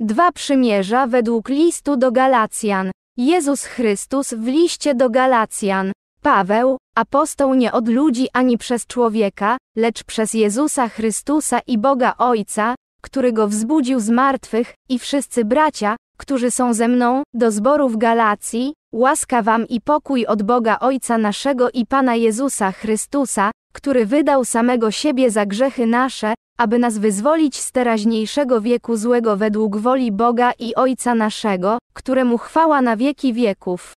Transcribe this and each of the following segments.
Dwa przymierza według listu do Galacjan. Jezus Chrystus w liście do Galacjan. Paweł, apostoł nie od ludzi ani przez człowieka, lecz przez Jezusa Chrystusa i Boga Ojca, który go wzbudził z martwych, i wszyscy bracia, którzy są ze mną, do zborów Galacji, łaska wam i pokój od Boga Ojca naszego i Pana Jezusa Chrystusa, który wydał samego siebie za grzechy nasze, aby nas wyzwolić z teraźniejszego wieku złego według woli Boga i Ojca naszego, któremu chwała na wieki wieków.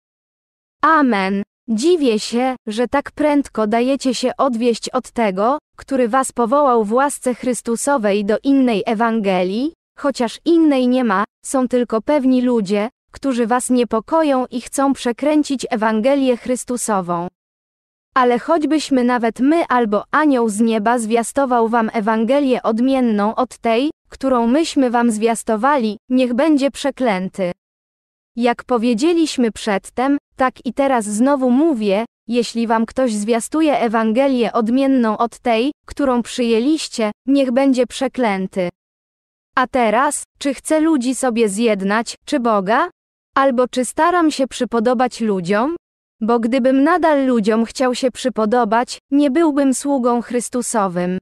Amen. Dziwię się, że tak prędko dajecie się odwieść od tego, który was powołał w łasce Chrystusowej do innej Ewangelii, chociaż innej nie ma, są tylko pewni ludzie, którzy was niepokoją i chcą przekręcić Ewangelię Chrystusową. Ale choćbyśmy nawet my albo anioł z nieba zwiastował wam Ewangelię odmienną od tej, którą myśmy wam zwiastowali, niech będzie przeklęty. Jak powiedzieliśmy przedtem, tak i teraz znowu mówię, jeśli wam ktoś zwiastuje Ewangelię odmienną od tej, którą przyjęliście, niech będzie przeklęty. A teraz, czy chcę ludzi sobie zjednać, czy Boga? Albo czy staram się przypodobać ludziom? Bo gdybym nadal ludziom chciał się przypodobać, nie byłbym sługą Chrystusowym.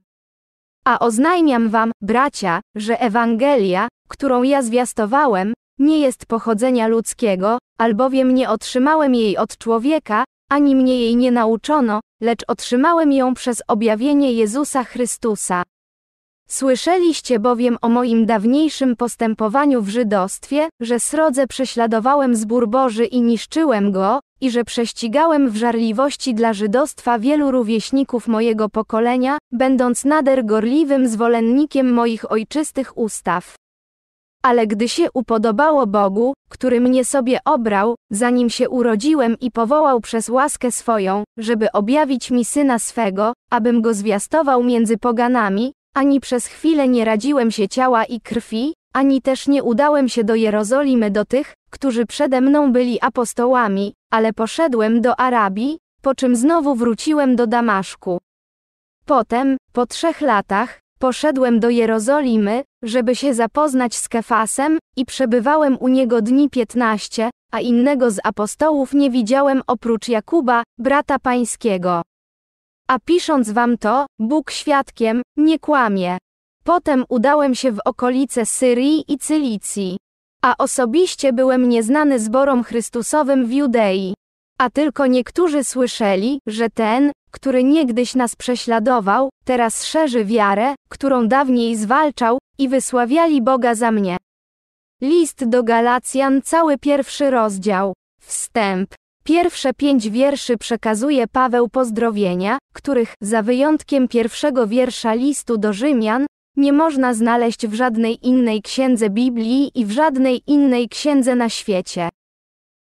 A oznajmiam wam, bracia, że Ewangelia, którą ja zwiastowałem, nie jest pochodzenia ludzkiego, albowiem nie otrzymałem jej od człowieka, ani mnie jej nie nauczono, lecz otrzymałem ją przez objawienie Jezusa Chrystusa. Słyszeliście bowiem o moim dawniejszym postępowaniu w żydostwie, że srodze prześladowałem zbór Boży i niszczyłem go, i że prześcigałem w żarliwości dla żydostwa wielu rówieśników mojego pokolenia, będąc nader gorliwym zwolennikiem moich ojczystych ustaw. Ale gdy się upodobało Bogu, który mnie sobie obrał, zanim się urodziłem i powołał przez łaskę swoją, żeby objawić mi syna swego, abym go zwiastował między poganami, ani przez chwilę nie radziłem się ciała i krwi, ani też nie udałem się do Jerozolimy do tych, którzy przede mną byli apostołami, ale poszedłem do Arabii, po czym znowu wróciłem do Damaszku. Potem, po trzech latach, poszedłem do Jerozolimy, żeby się zapoznać z Kefasem, i przebywałem u niego dni piętnaście, a innego z apostołów nie widziałem oprócz Jakuba, brata pańskiego. A pisząc wam to, Bóg świadkiem, nie kłamie. Potem udałem się w okolice Syrii i Cylicji. A osobiście byłem nieznany zborom Chrystusowym w Judei. A tylko niektórzy słyszeli, że ten, który niegdyś nas prześladował, teraz szerzy wiarę, którą dawniej zwalczał, i wysławiali Boga za mnie. List do Galacjan, cały pierwszy rozdział. Wstęp. Pierwsze pięć wierszy przekazuje Paweł pozdrowienia, których, za wyjątkiem pierwszego wiersza listu do Rzymian, nie można znaleźć w żadnej innej księdze Biblii i w żadnej innej księdze na świecie.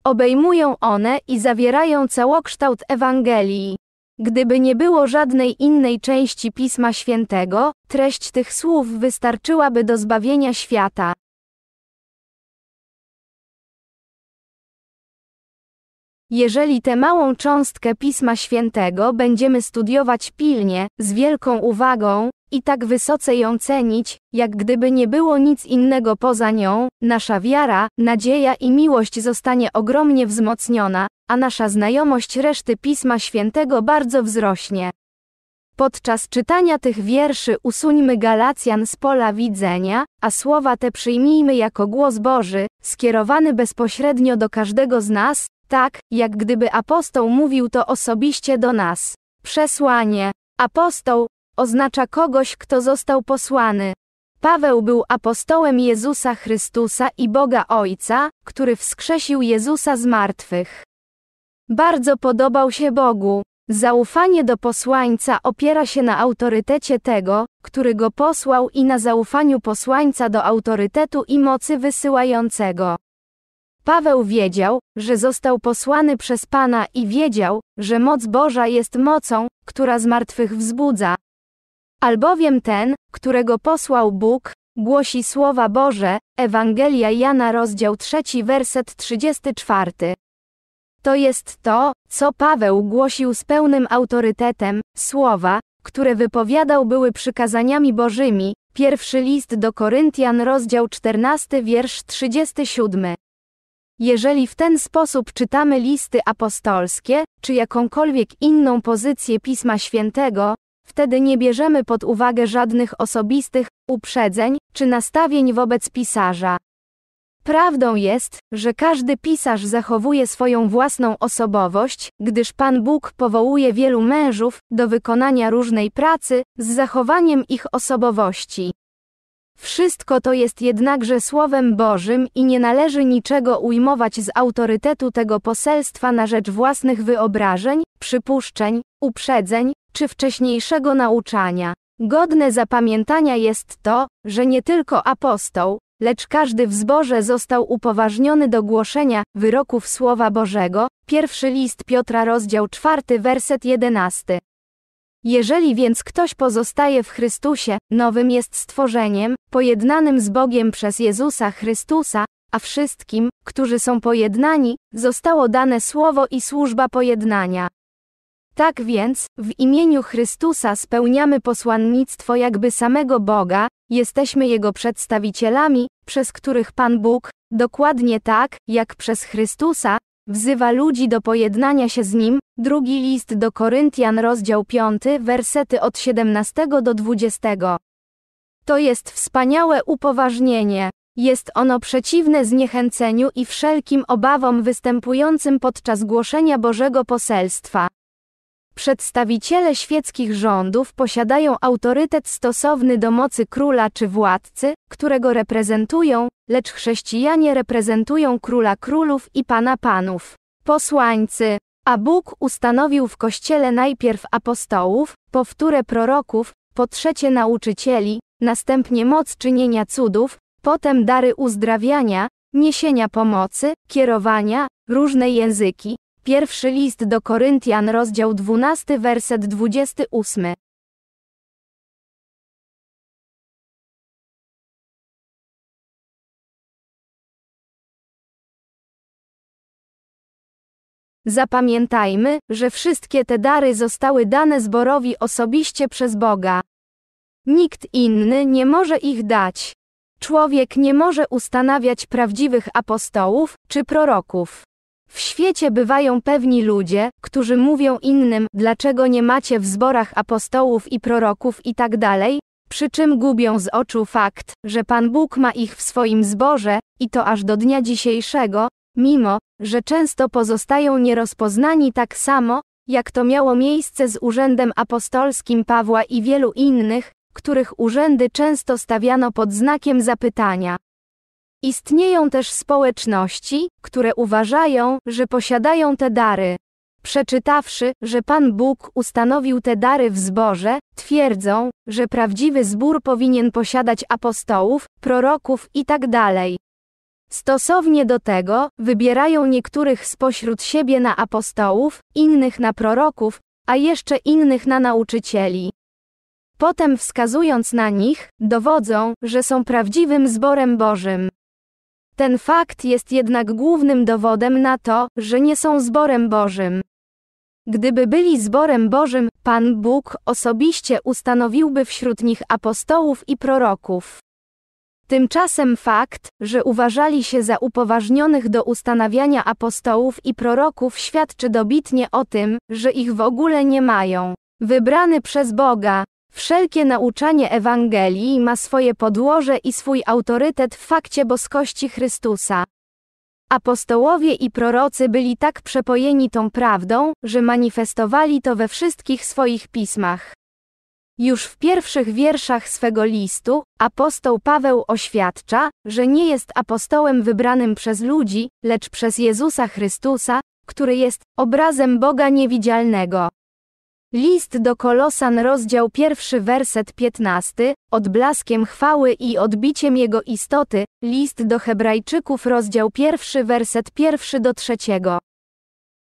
Obejmują one i zawierają całokształt Ewangelii. Gdyby nie było żadnej innej części Pisma Świętego, treść tych słów wystarczyłaby do zbawienia świata. Jeżeli tę małą cząstkę Pisma Świętego będziemy studiować pilnie, z wielką uwagą, i tak wysoce ją cenić, jak gdyby nie było nic innego poza nią, nasza wiara, nadzieja i miłość zostanie ogromnie wzmocniona, a nasza znajomość reszty Pisma Świętego bardzo wzrośnie. Podczas czytania tych wierszy usuńmy Galacjan z pola widzenia, a słowa te przyjmijmy jako głos Boży, skierowany bezpośrednio do każdego z nas, tak, jak gdyby apostoł mówił to osobiście do nas. Przesłanie. Apostoł oznacza kogoś, kto został posłany. Paweł był apostołem Jezusa Chrystusa i Boga Ojca, który wskrzesił Jezusa z martwych. Bardzo podobał się Bogu. Zaufanie do posłańca opiera się na autorytecie tego, który go posłał i na zaufaniu posłańca do autorytetu i mocy wysyłającego. Paweł wiedział, że został posłany przez Pana i wiedział, że moc Boża jest mocą, która z martwych wzbudza. Albowiem ten, którego posłał Bóg, głosi słowa Boże, Ewangelia Jana rozdział 3 werset 34. To jest to, co Paweł głosił z pełnym autorytetem, słowa, które wypowiadał były przykazaniami Bożymi, pierwszy list do Koryntian rozdział 14 wiersz 37. Jeżeli w ten sposób czytamy listy apostolskie, czy jakąkolwiek inną pozycję Pisma Świętego, wtedy nie bierzemy pod uwagę żadnych osobistych uprzedzeń czy nastawień wobec pisarza. Prawdą jest, że każdy pisarz zachowuje swoją własną osobowość, gdyż Pan Bóg powołuje wielu mężów do wykonania różnej pracy z zachowaniem ich osobowości. Wszystko to jest jednakże Słowem Bożym i nie należy niczego ujmować z autorytetu tego poselstwa na rzecz własnych wyobrażeń, przypuszczeń, uprzedzeń czy wcześniejszego nauczania. Godne zapamiętania jest to, że nie tylko apostoł, lecz każdy w został upoważniony do głoszenia wyroków Słowa Bożego. Pierwszy list Piotra rozdział 4 werset 11. Jeżeli więc ktoś pozostaje w Chrystusie, nowym jest stworzeniem, pojednanym z Bogiem przez Jezusa Chrystusa, a wszystkim, którzy są pojednani, zostało dane słowo i służba pojednania. Tak więc, w imieniu Chrystusa spełniamy posłannictwo jakby samego Boga, jesteśmy Jego przedstawicielami, przez których Pan Bóg, dokładnie tak, jak przez Chrystusa, Wzywa ludzi do pojednania się z nim. Drugi list do Koryntian, rozdział 5, wersety od 17 do 20. To jest wspaniałe upoważnienie. Jest ono przeciwne zniechęceniu i wszelkim obawom występującym podczas głoszenia Bożego Poselstwa. Przedstawiciele świeckich rządów posiadają autorytet stosowny do mocy króla czy władcy, którego reprezentują, lecz chrześcijanie reprezentują króla królów i pana panów, posłańcy, a Bóg ustanowił w kościele najpierw apostołów, po wtóre proroków, po trzecie nauczycieli, następnie moc czynienia cudów, potem dary uzdrawiania, niesienia pomocy, kierowania, różne języki. Pierwszy list do Koryntian, rozdział 12, werset 28. Zapamiętajmy, że wszystkie te dary zostały dane zborowi osobiście przez Boga. Nikt inny nie może ich dać. Człowiek nie może ustanawiać prawdziwych apostołów czy proroków. W świecie bywają pewni ludzie, którzy mówią innym, dlaczego nie macie w zborach apostołów i proroków i tak dalej, przy czym gubią z oczu fakt, że Pan Bóg ma ich w swoim zborze, i to aż do dnia dzisiejszego, mimo że często pozostają nierozpoznani tak samo, jak to miało miejsce z Urzędem Apostolskim Pawła i wielu innych, których urzędy często stawiano pod znakiem zapytania. Istnieją też społeczności, które uważają, że posiadają te dary. Przeczytawszy, że Pan Bóg ustanowił te dary w zborze, twierdzą, że prawdziwy zbór powinien posiadać apostołów, proroków itd. Tak Stosownie do tego, wybierają niektórych spośród siebie na apostołów, innych na proroków, a jeszcze innych na nauczycieli. Potem wskazując na nich, dowodzą, że są prawdziwym zborem Bożym. Ten fakt jest jednak głównym dowodem na to, że nie są zborem Bożym. Gdyby byli zborem Bożym, Pan Bóg osobiście ustanowiłby wśród nich apostołów i proroków. Tymczasem fakt, że uważali się za upoważnionych do ustanawiania apostołów i proroków świadczy dobitnie o tym, że ich w ogóle nie mają. Wybrany przez Boga, wszelkie nauczanie Ewangelii ma swoje podłoże i swój autorytet w fakcie boskości Chrystusa. Apostołowie i prorocy byli tak przepojeni tą prawdą, że manifestowali to we wszystkich swoich pismach. Już w pierwszych wierszach swego listu apostoł Paweł oświadcza, że nie jest apostołem wybranym przez ludzi, lecz przez Jezusa Chrystusa, który jest obrazem Boga niewidzialnego. List do Kolosan, rozdział pierwszy, werset 15, odblaskiem chwały i odbiciem jego istoty, list do Hebrajczyków, rozdział pierwszy, werset pierwszy do trzeciego.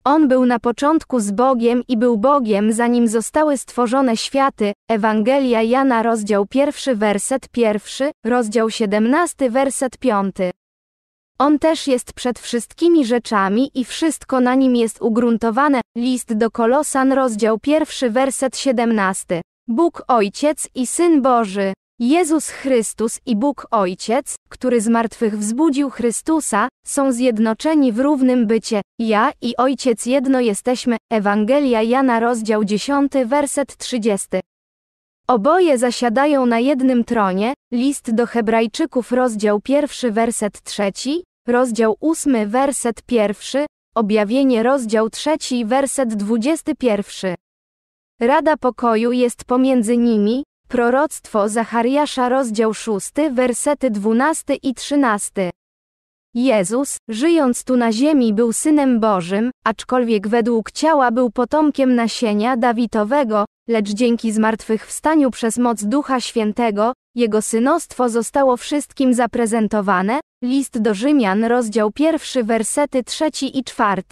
On był na początku z Bogiem i był Bogiem, zanim zostały stworzone światy. Ewangelia Jana, rozdział pierwszy, werset pierwszy, rozdział 17, werset piąty. On też jest przed wszystkimi rzeczami i wszystko na nim jest ugruntowane. List do Kolosan, rozdział pierwszy, werset 17. Bóg Ojciec i Syn Boży. Jezus Chrystus i Bóg Ojciec, który z martwych wzbudził Chrystusa, są zjednoczeni w równym bycie. Ja i Ojciec jedno jesteśmy. Ewangelia Jana rozdział 10, werset 30. Oboje zasiadają na jednym tronie. List do Hebrajczyków rozdział 1, werset 3, rozdział 8, werset 1, objawienie rozdział 3, werset 21. Rada pokoju jest pomiędzy nimi, Proroctwo Zachariasza rozdział 6, wersety 12 i 13. Jezus, żyjąc tu na ziemi, był synem Bożym, aczkolwiek według ciała był potomkiem nasienia Dawitowego, lecz dzięki zmartwychwstaniu przez moc Ducha Świętego, jego synostwo zostało wszystkim zaprezentowane. List do Rzymian, rozdział 1, wersety 3 i 4.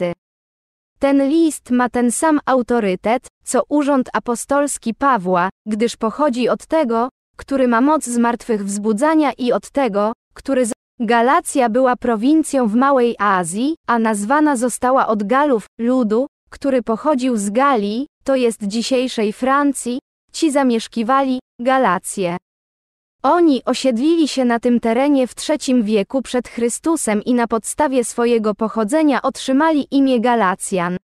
Ten list ma ten sam autorytet, co urząd apostolski Pawła, gdyż pochodzi od tego, który ma moc zmartwychwzbudzania i od tego, który z Galacja była prowincją w Małej Azji, a nazwana została od Galów, ludu, który pochodził z Galii, to jest dzisiejszej Francji, ci zamieszkiwali Galację. Oni osiedlili się na tym terenie w III wieku przed Chrystusem i na podstawie swojego pochodzenia otrzymali imię Galacjan.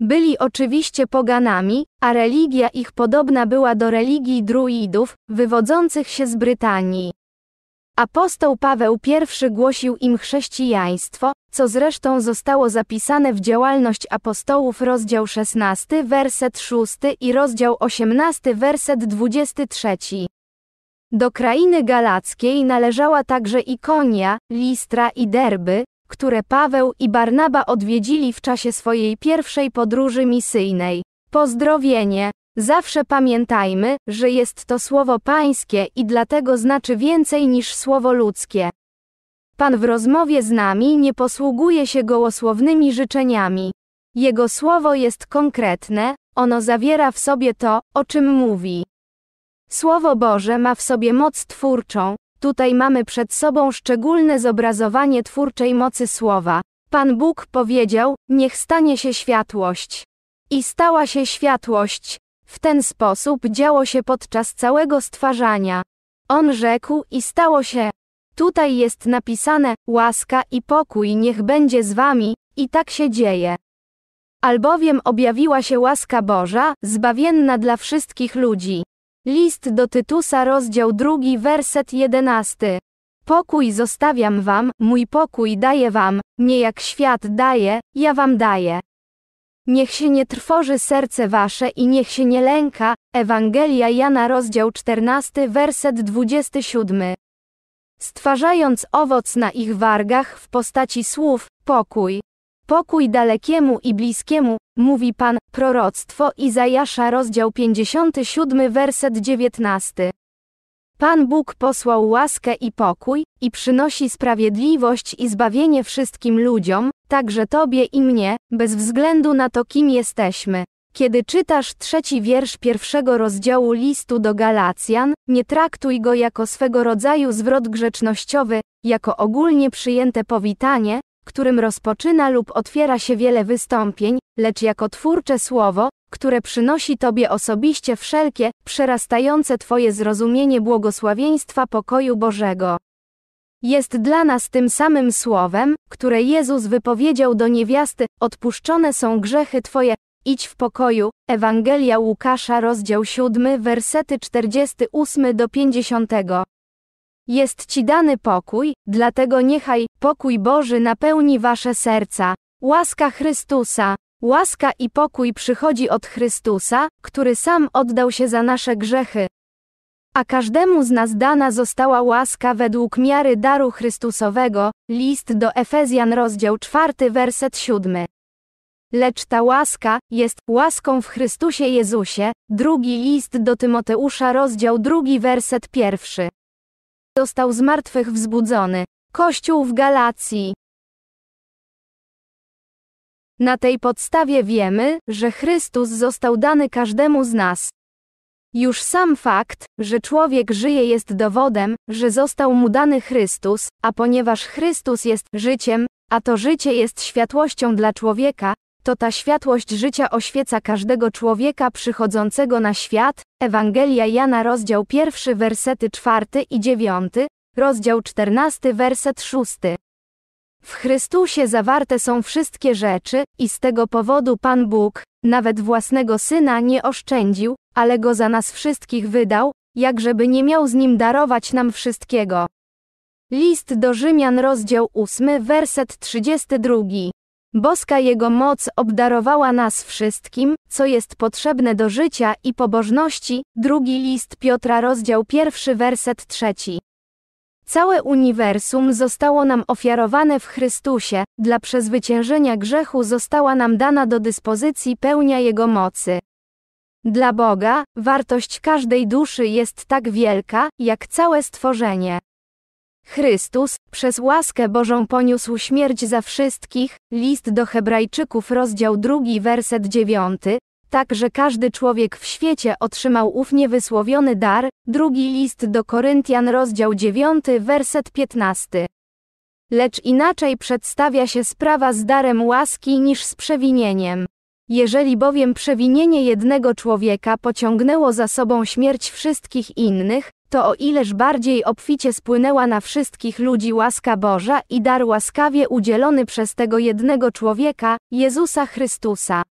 Byli oczywiście poganami, a religia ich podobna była do religii druidów, wywodzących się z Brytanii. Apostoł Paweł I głosił im chrześcijaństwo, co zresztą zostało zapisane w działalność apostołów rozdział 16 werset 6 i rozdział 18 werset 23. Do krainy galackiej należała także Ikonia, Listra i Derby, które Paweł i Barnaba odwiedzili w czasie swojej pierwszej podróży misyjnej. Pozdrowienie! Zawsze pamiętajmy, że jest to słowo pańskie i dlatego znaczy więcej niż słowo ludzkie. Pan w rozmowie z nami nie posługuje się gołosłownymi życzeniami. Jego słowo jest konkretne, ono zawiera w sobie to, o czym mówi. Słowo Boże ma w sobie moc twórczą, tutaj mamy przed sobą szczególne zobrazowanie twórczej mocy słowa. Pan Bóg powiedział: Niech stanie się światłość. I stała się światłość. W ten sposób działo się podczas całego stwarzania. On rzekł i stało się. Tutaj jest napisane: Łaska i pokój niech będzie z wami, i tak się dzieje. Albowiem objawiła się łaska Boża, zbawienna dla wszystkich ludzi. List do Tytusa, rozdział 2, werset 11. Pokój zostawiam wam, mój pokój daję wam, nie jak świat daje, ja wam daję. Niech się nie trwoży serce wasze i niech się nie lęka. Ewangelia Jana, rozdział 14, werset 27. Stwarzając owoc na ich wargach w postaci słów, pokój. Pokój dalekiemu i bliskiemu, mówi Pan, proroctwo Izajasza rozdział 57 werset 19. Pan Bóg posłał łaskę i pokój, i przynosi sprawiedliwość i zbawienie wszystkim ludziom, także Tobie i mnie, bez względu na to kim jesteśmy. Kiedy czytasz trzeci wiersz pierwszego rozdziału listu do Galacjan, nie traktuj go jako swego rodzaju zwrot grzecznościowy, jako ogólnie przyjęte powitanie, którym rozpoczyna lub otwiera się wiele wystąpień, lecz jako twórcze słowo, które przynosi Tobie osobiście wszelkie, przerastające Twoje zrozumienie błogosławieństwa pokoju Bożego. Jest dla nas tym samym słowem, które Jezus wypowiedział do niewiasty, odpuszczone są grzechy Twoje, idź w pokoju, Ewangelia Łukasza rozdział 7 wersety 48 do 50. Jest Ci dany pokój, dlatego niechaj pokój Boży napełni Wasze serca. Łaska Chrystusa, łaska i pokój przychodzi od Chrystusa, który sam oddał się za nasze grzechy. A każdemu z nas dana została łaska według miary daru Chrystusowego, list do Efezjan rozdział 4 werset 7. Lecz ta łaska jest łaską w Chrystusie Jezusie, drugi list do Tymoteusza rozdział 2 werset 1 został z martwych wzbudzony. Kościół w Galacji. Na tej podstawie wiemy, że Chrystus został dany każdemu z nas. Już sam fakt, że człowiek żyje jest dowodem, że został mu dany Chrystus, a ponieważ Chrystus jest życiem, a to życie jest światłością dla człowieka, to ta światłość życia oświeca każdego człowieka przychodzącego na świat. Ewangelia Jana, rozdział 1, wersety 4 i 9, rozdział 14, werset 6. W Chrystusie zawarte są wszystkie rzeczy, i z tego powodu Pan Bóg, nawet własnego syna nie oszczędził, ale go za nas wszystkich wydał, jakżeby nie miał z nim darować nam wszystkiego. List do Rzymian, rozdział 8, werset 32. Boska Jego moc obdarowała nas wszystkim, co jest potrzebne do życia i pobożności. Drugi list Piotra, rozdział pierwszy, werset trzeci. Całe uniwersum zostało nam ofiarowane w Chrystusie, dla przezwyciężenia grzechu została nam dana do dyspozycji pełnia Jego mocy. Dla Boga, wartość każdej duszy jest tak wielka, jak całe stworzenie. Chrystus, przez łaskę Bożą poniósł śmierć za wszystkich, list do Hebrajczyków rozdział 2 werset 9, tak że każdy człowiek w świecie otrzymał ufnie wysłowiony dar, drugi list do Koryntian rozdział 9 werset 15. Lecz inaczej przedstawia się sprawa z darem łaski niż z przewinieniem. Jeżeli bowiem przewinienie jednego człowieka pociągnęło za sobą śmierć wszystkich innych, to o ileż bardziej obficie spłynęła na wszystkich ludzi łaska Boża i dar łaskawie udzielony przez tego jednego człowieka, Jezusa Chrystusa.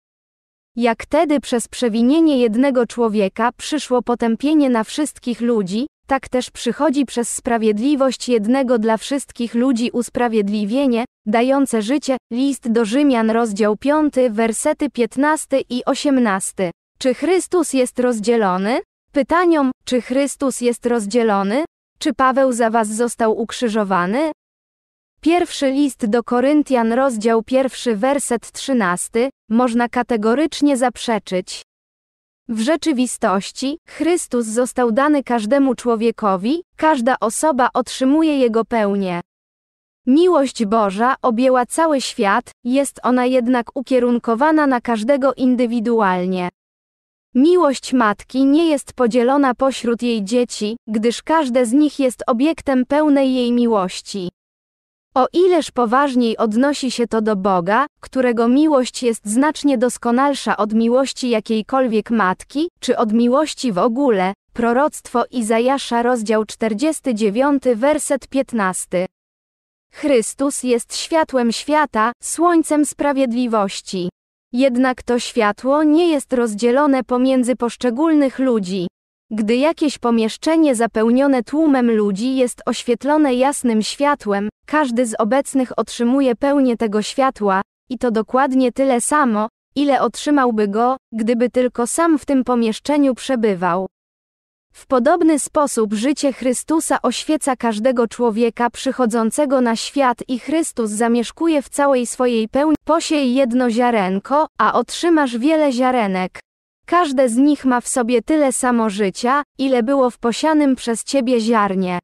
Jak tedy przez przewinienie jednego człowieka przyszło potępienie na wszystkich ludzi, tak też przychodzi przez sprawiedliwość jednego dla wszystkich ludzi usprawiedliwienie, dające życie. List do Rzymian, rozdział 5, wersety 15 i 18. Czy Chrystus jest rozdzielony? Pytaniom, czy Chrystus jest rozdzielony? Czy Paweł za was został ukrzyżowany? Pierwszy list do Koryntian, rozdział pierwszy, werset trzynasty, można kategorycznie zaprzeczyć. W rzeczywistości, Chrystus został dany każdemu człowiekowi, każda osoba otrzymuje jego pełnię. Miłość Boża objęła cały świat, jest ona jednak ukierunkowana na każdego indywidualnie. Miłość matki nie jest podzielona pośród jej dzieci, gdyż każde z nich jest obiektem pełnej jej miłości. O ileż poważniej odnosi się to do Boga, którego miłość jest znacznie doskonalsza od miłości jakiejkolwiek matki, czy od miłości w ogóle, proroctwo Izajasza rozdział 49 werset 15. Chrystus jest światłem świata, słońcem sprawiedliwości. Jednak to światło nie jest rozdzielone pomiędzy poszczególnych ludzi. Gdy jakieś pomieszczenie zapełnione tłumem ludzi jest oświetlone jasnym światłem, każdy z obecnych otrzymuje pełnię tego światła, i to dokładnie tyle samo, ile otrzymałby go, gdyby tylko sam w tym pomieszczeniu przebywał. W podobny sposób życie Chrystusa oświeca każdego człowieka przychodzącego na świat i Chrystus zamieszkuje w całej swojej pełni. Posiej jedno ziarenko, a otrzymasz wiele ziarenek. Każde z nich ma w sobie tyle samo życia, ile było w posianym przez ciebie ziarnie.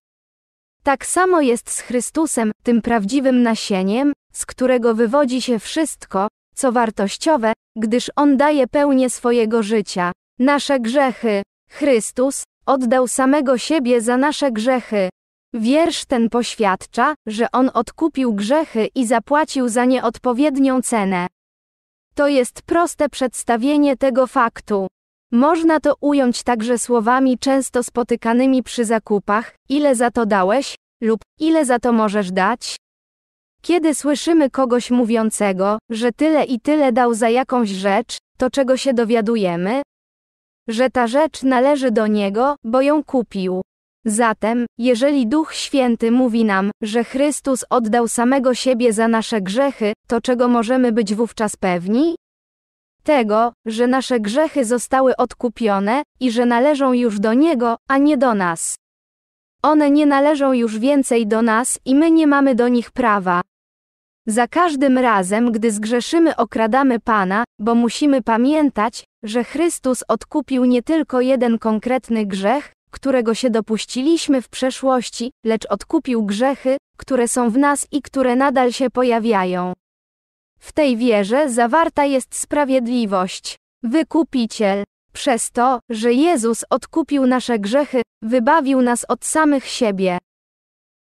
Tak samo jest z Chrystusem, tym prawdziwym nasieniem, z którego wywodzi się wszystko, co wartościowe, gdyż On daje pełnię swojego życia. Nasze grzechy. Chrystus, Oddał samego siebie za nasze grzechy. Wiersz ten poświadcza, że On odkupił grzechy i zapłacił za nie odpowiednią cenę. To jest proste przedstawienie tego faktu. Można to ująć także słowami często spotykanymi przy zakupach: ile za to dałeś, lub ile za to możesz dać. Kiedy słyszymy kogoś mówiącego, że tyle i tyle dał za jakąś rzecz, to czego się dowiadujemy? że ta rzecz należy do Niego, bo ją kupił. Zatem, jeżeli Duch Święty mówi nam, że Chrystus oddał samego siebie za nasze grzechy, to czego możemy być wówczas pewni? Tego, że nasze grzechy zostały odkupione i że należą już do Niego, a nie do nas. One nie należą już więcej do nas i my nie mamy do nich prawa. Za każdym razem, gdy zgrzeszymy, okradamy Pana, bo musimy pamiętać, że Chrystus odkupił nie tylko jeden konkretny grzech, którego się dopuściliśmy w przeszłości, lecz odkupił grzechy, które są w nas i które nadal się pojawiają. W tej wierze zawarta jest sprawiedliwość. Wykupiciel. Przez to, że Jezus odkupił nasze grzechy, wybawił nas od samych siebie.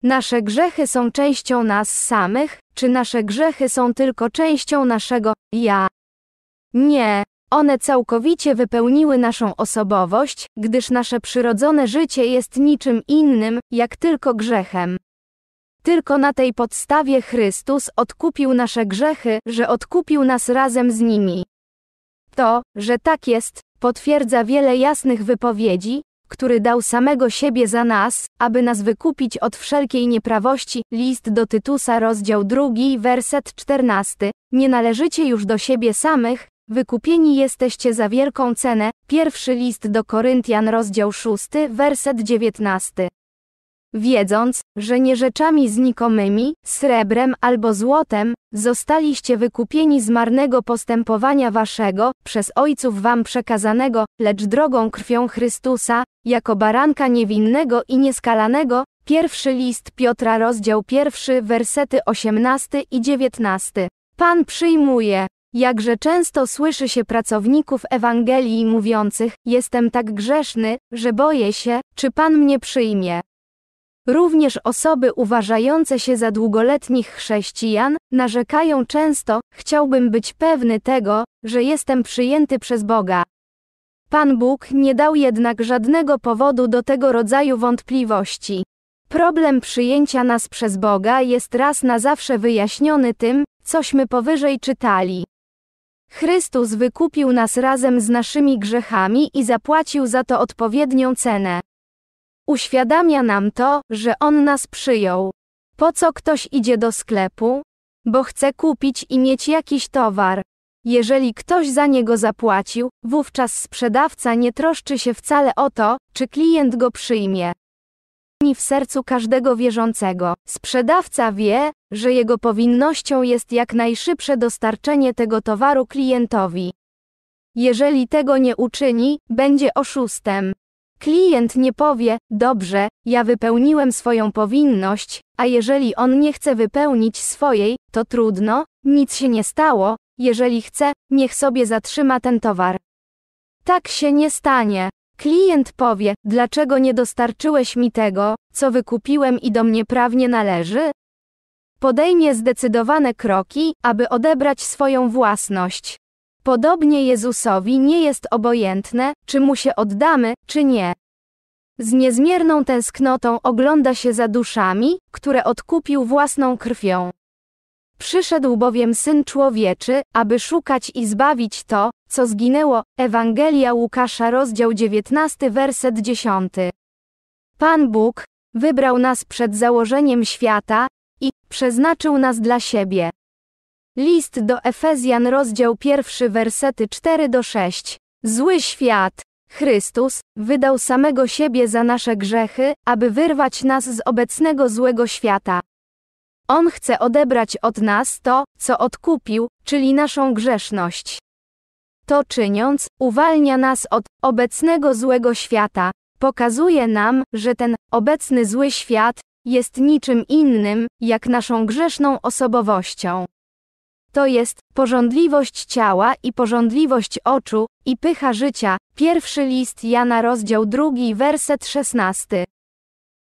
Nasze grzechy są częścią nas samych, czy nasze grzechy są tylko częścią naszego ja? Nie, one całkowicie wypełniły naszą osobowość, gdyż nasze przyrodzone życie jest niczym innym, jak tylko grzechem. Tylko na tej podstawie Chrystus odkupił nasze grzechy, że odkupił nas razem z nimi. To, że tak jest, potwierdza wiele jasnych wypowiedzi, który dał samego siebie za nas, aby nas wykupić od wszelkiej nieprawości. List do Tytusa, rozdział 2, werset 14. Nie należycie już do siebie samych, wykupieni jesteście za wielką cenę. Pierwszy list do Koryntian, rozdział 6, werset 19 wiedząc, że nie rzeczami znikomymi, srebrem albo złotem, zostaliście wykupieni z marnego postępowania waszego, przez ojców wam przekazanego, lecz drogą krwią Chrystusa, jako baranka niewinnego i nieskalanego, pierwszy list Piotra rozdział pierwszy wersety 18 i 19. Pan przyjmuje. Jakże często słyszy się pracowników Ewangelii mówiących, jestem tak grzeszny, że boję się, czy Pan mnie przyjmie. Również osoby uważające się za długoletnich chrześcijan narzekają często, chciałbym być pewny tego, że jestem przyjęty przez Boga. Pan Bóg nie dał jednak żadnego powodu do tego rodzaju wątpliwości. Problem przyjęcia nas przez Boga jest raz na zawsze wyjaśniony tym, cośmy powyżej czytali. Chrystus wykupił nas razem z naszymi grzechami i zapłacił za to odpowiednią cenę. Uświadamia nam to, że On nas przyjął. Po co ktoś idzie do sklepu? Bo chce kupić i mieć jakiś towar. Jeżeli ktoś za niego zapłacił, wówczas sprzedawca nie troszczy się wcale o to, czy klient go przyjmie. W sercu każdego wierzącego, sprzedawca wie, że jego powinnością jest jak najszybsze dostarczenie tego towaru klientowi. Jeżeli tego nie uczyni, będzie oszustem. Klient nie powie: Dobrze, ja wypełniłem swoją powinność, a jeżeli on nie chce wypełnić swojej, to trudno, nic się nie stało, jeżeli chce, niech sobie zatrzyma ten towar. Tak się nie stanie. Klient powie, dlaczego nie dostarczyłeś mi tego, co wykupiłem i do mnie prawnie należy? Podejmie zdecydowane kroki, aby odebrać swoją własność. Podobnie Jezusowi nie jest obojętne, czy mu się oddamy, czy nie. Z niezmierną tęsknotą ogląda się za duszami, które odkupił własną krwią. Przyszedł bowiem Syn Człowieczy, aby szukać i zbawić to, co zginęło. Ewangelia Łukasza, rozdział 19, werset 10. Pan Bóg wybrał nas przed założeniem świata i przeznaczył nas dla siebie. List do Efezjan, rozdział 1, wersety 4 do 6. Zły świat. Chrystus wydał samego siebie za nasze grzechy, aby wyrwać nas z obecnego złego świata. On chce odebrać od nas to, co odkupił, czyli naszą grzeszność. To czyniąc, uwalnia nas od obecnego złego świata, pokazuje nam, że ten obecny zły świat jest niczym innym, jak naszą grzeszną osobowością. To jest porządliwość ciała i porządliwość oczu i pycha życia. Pierwszy list Jana rozdział drugi werset szesnasty.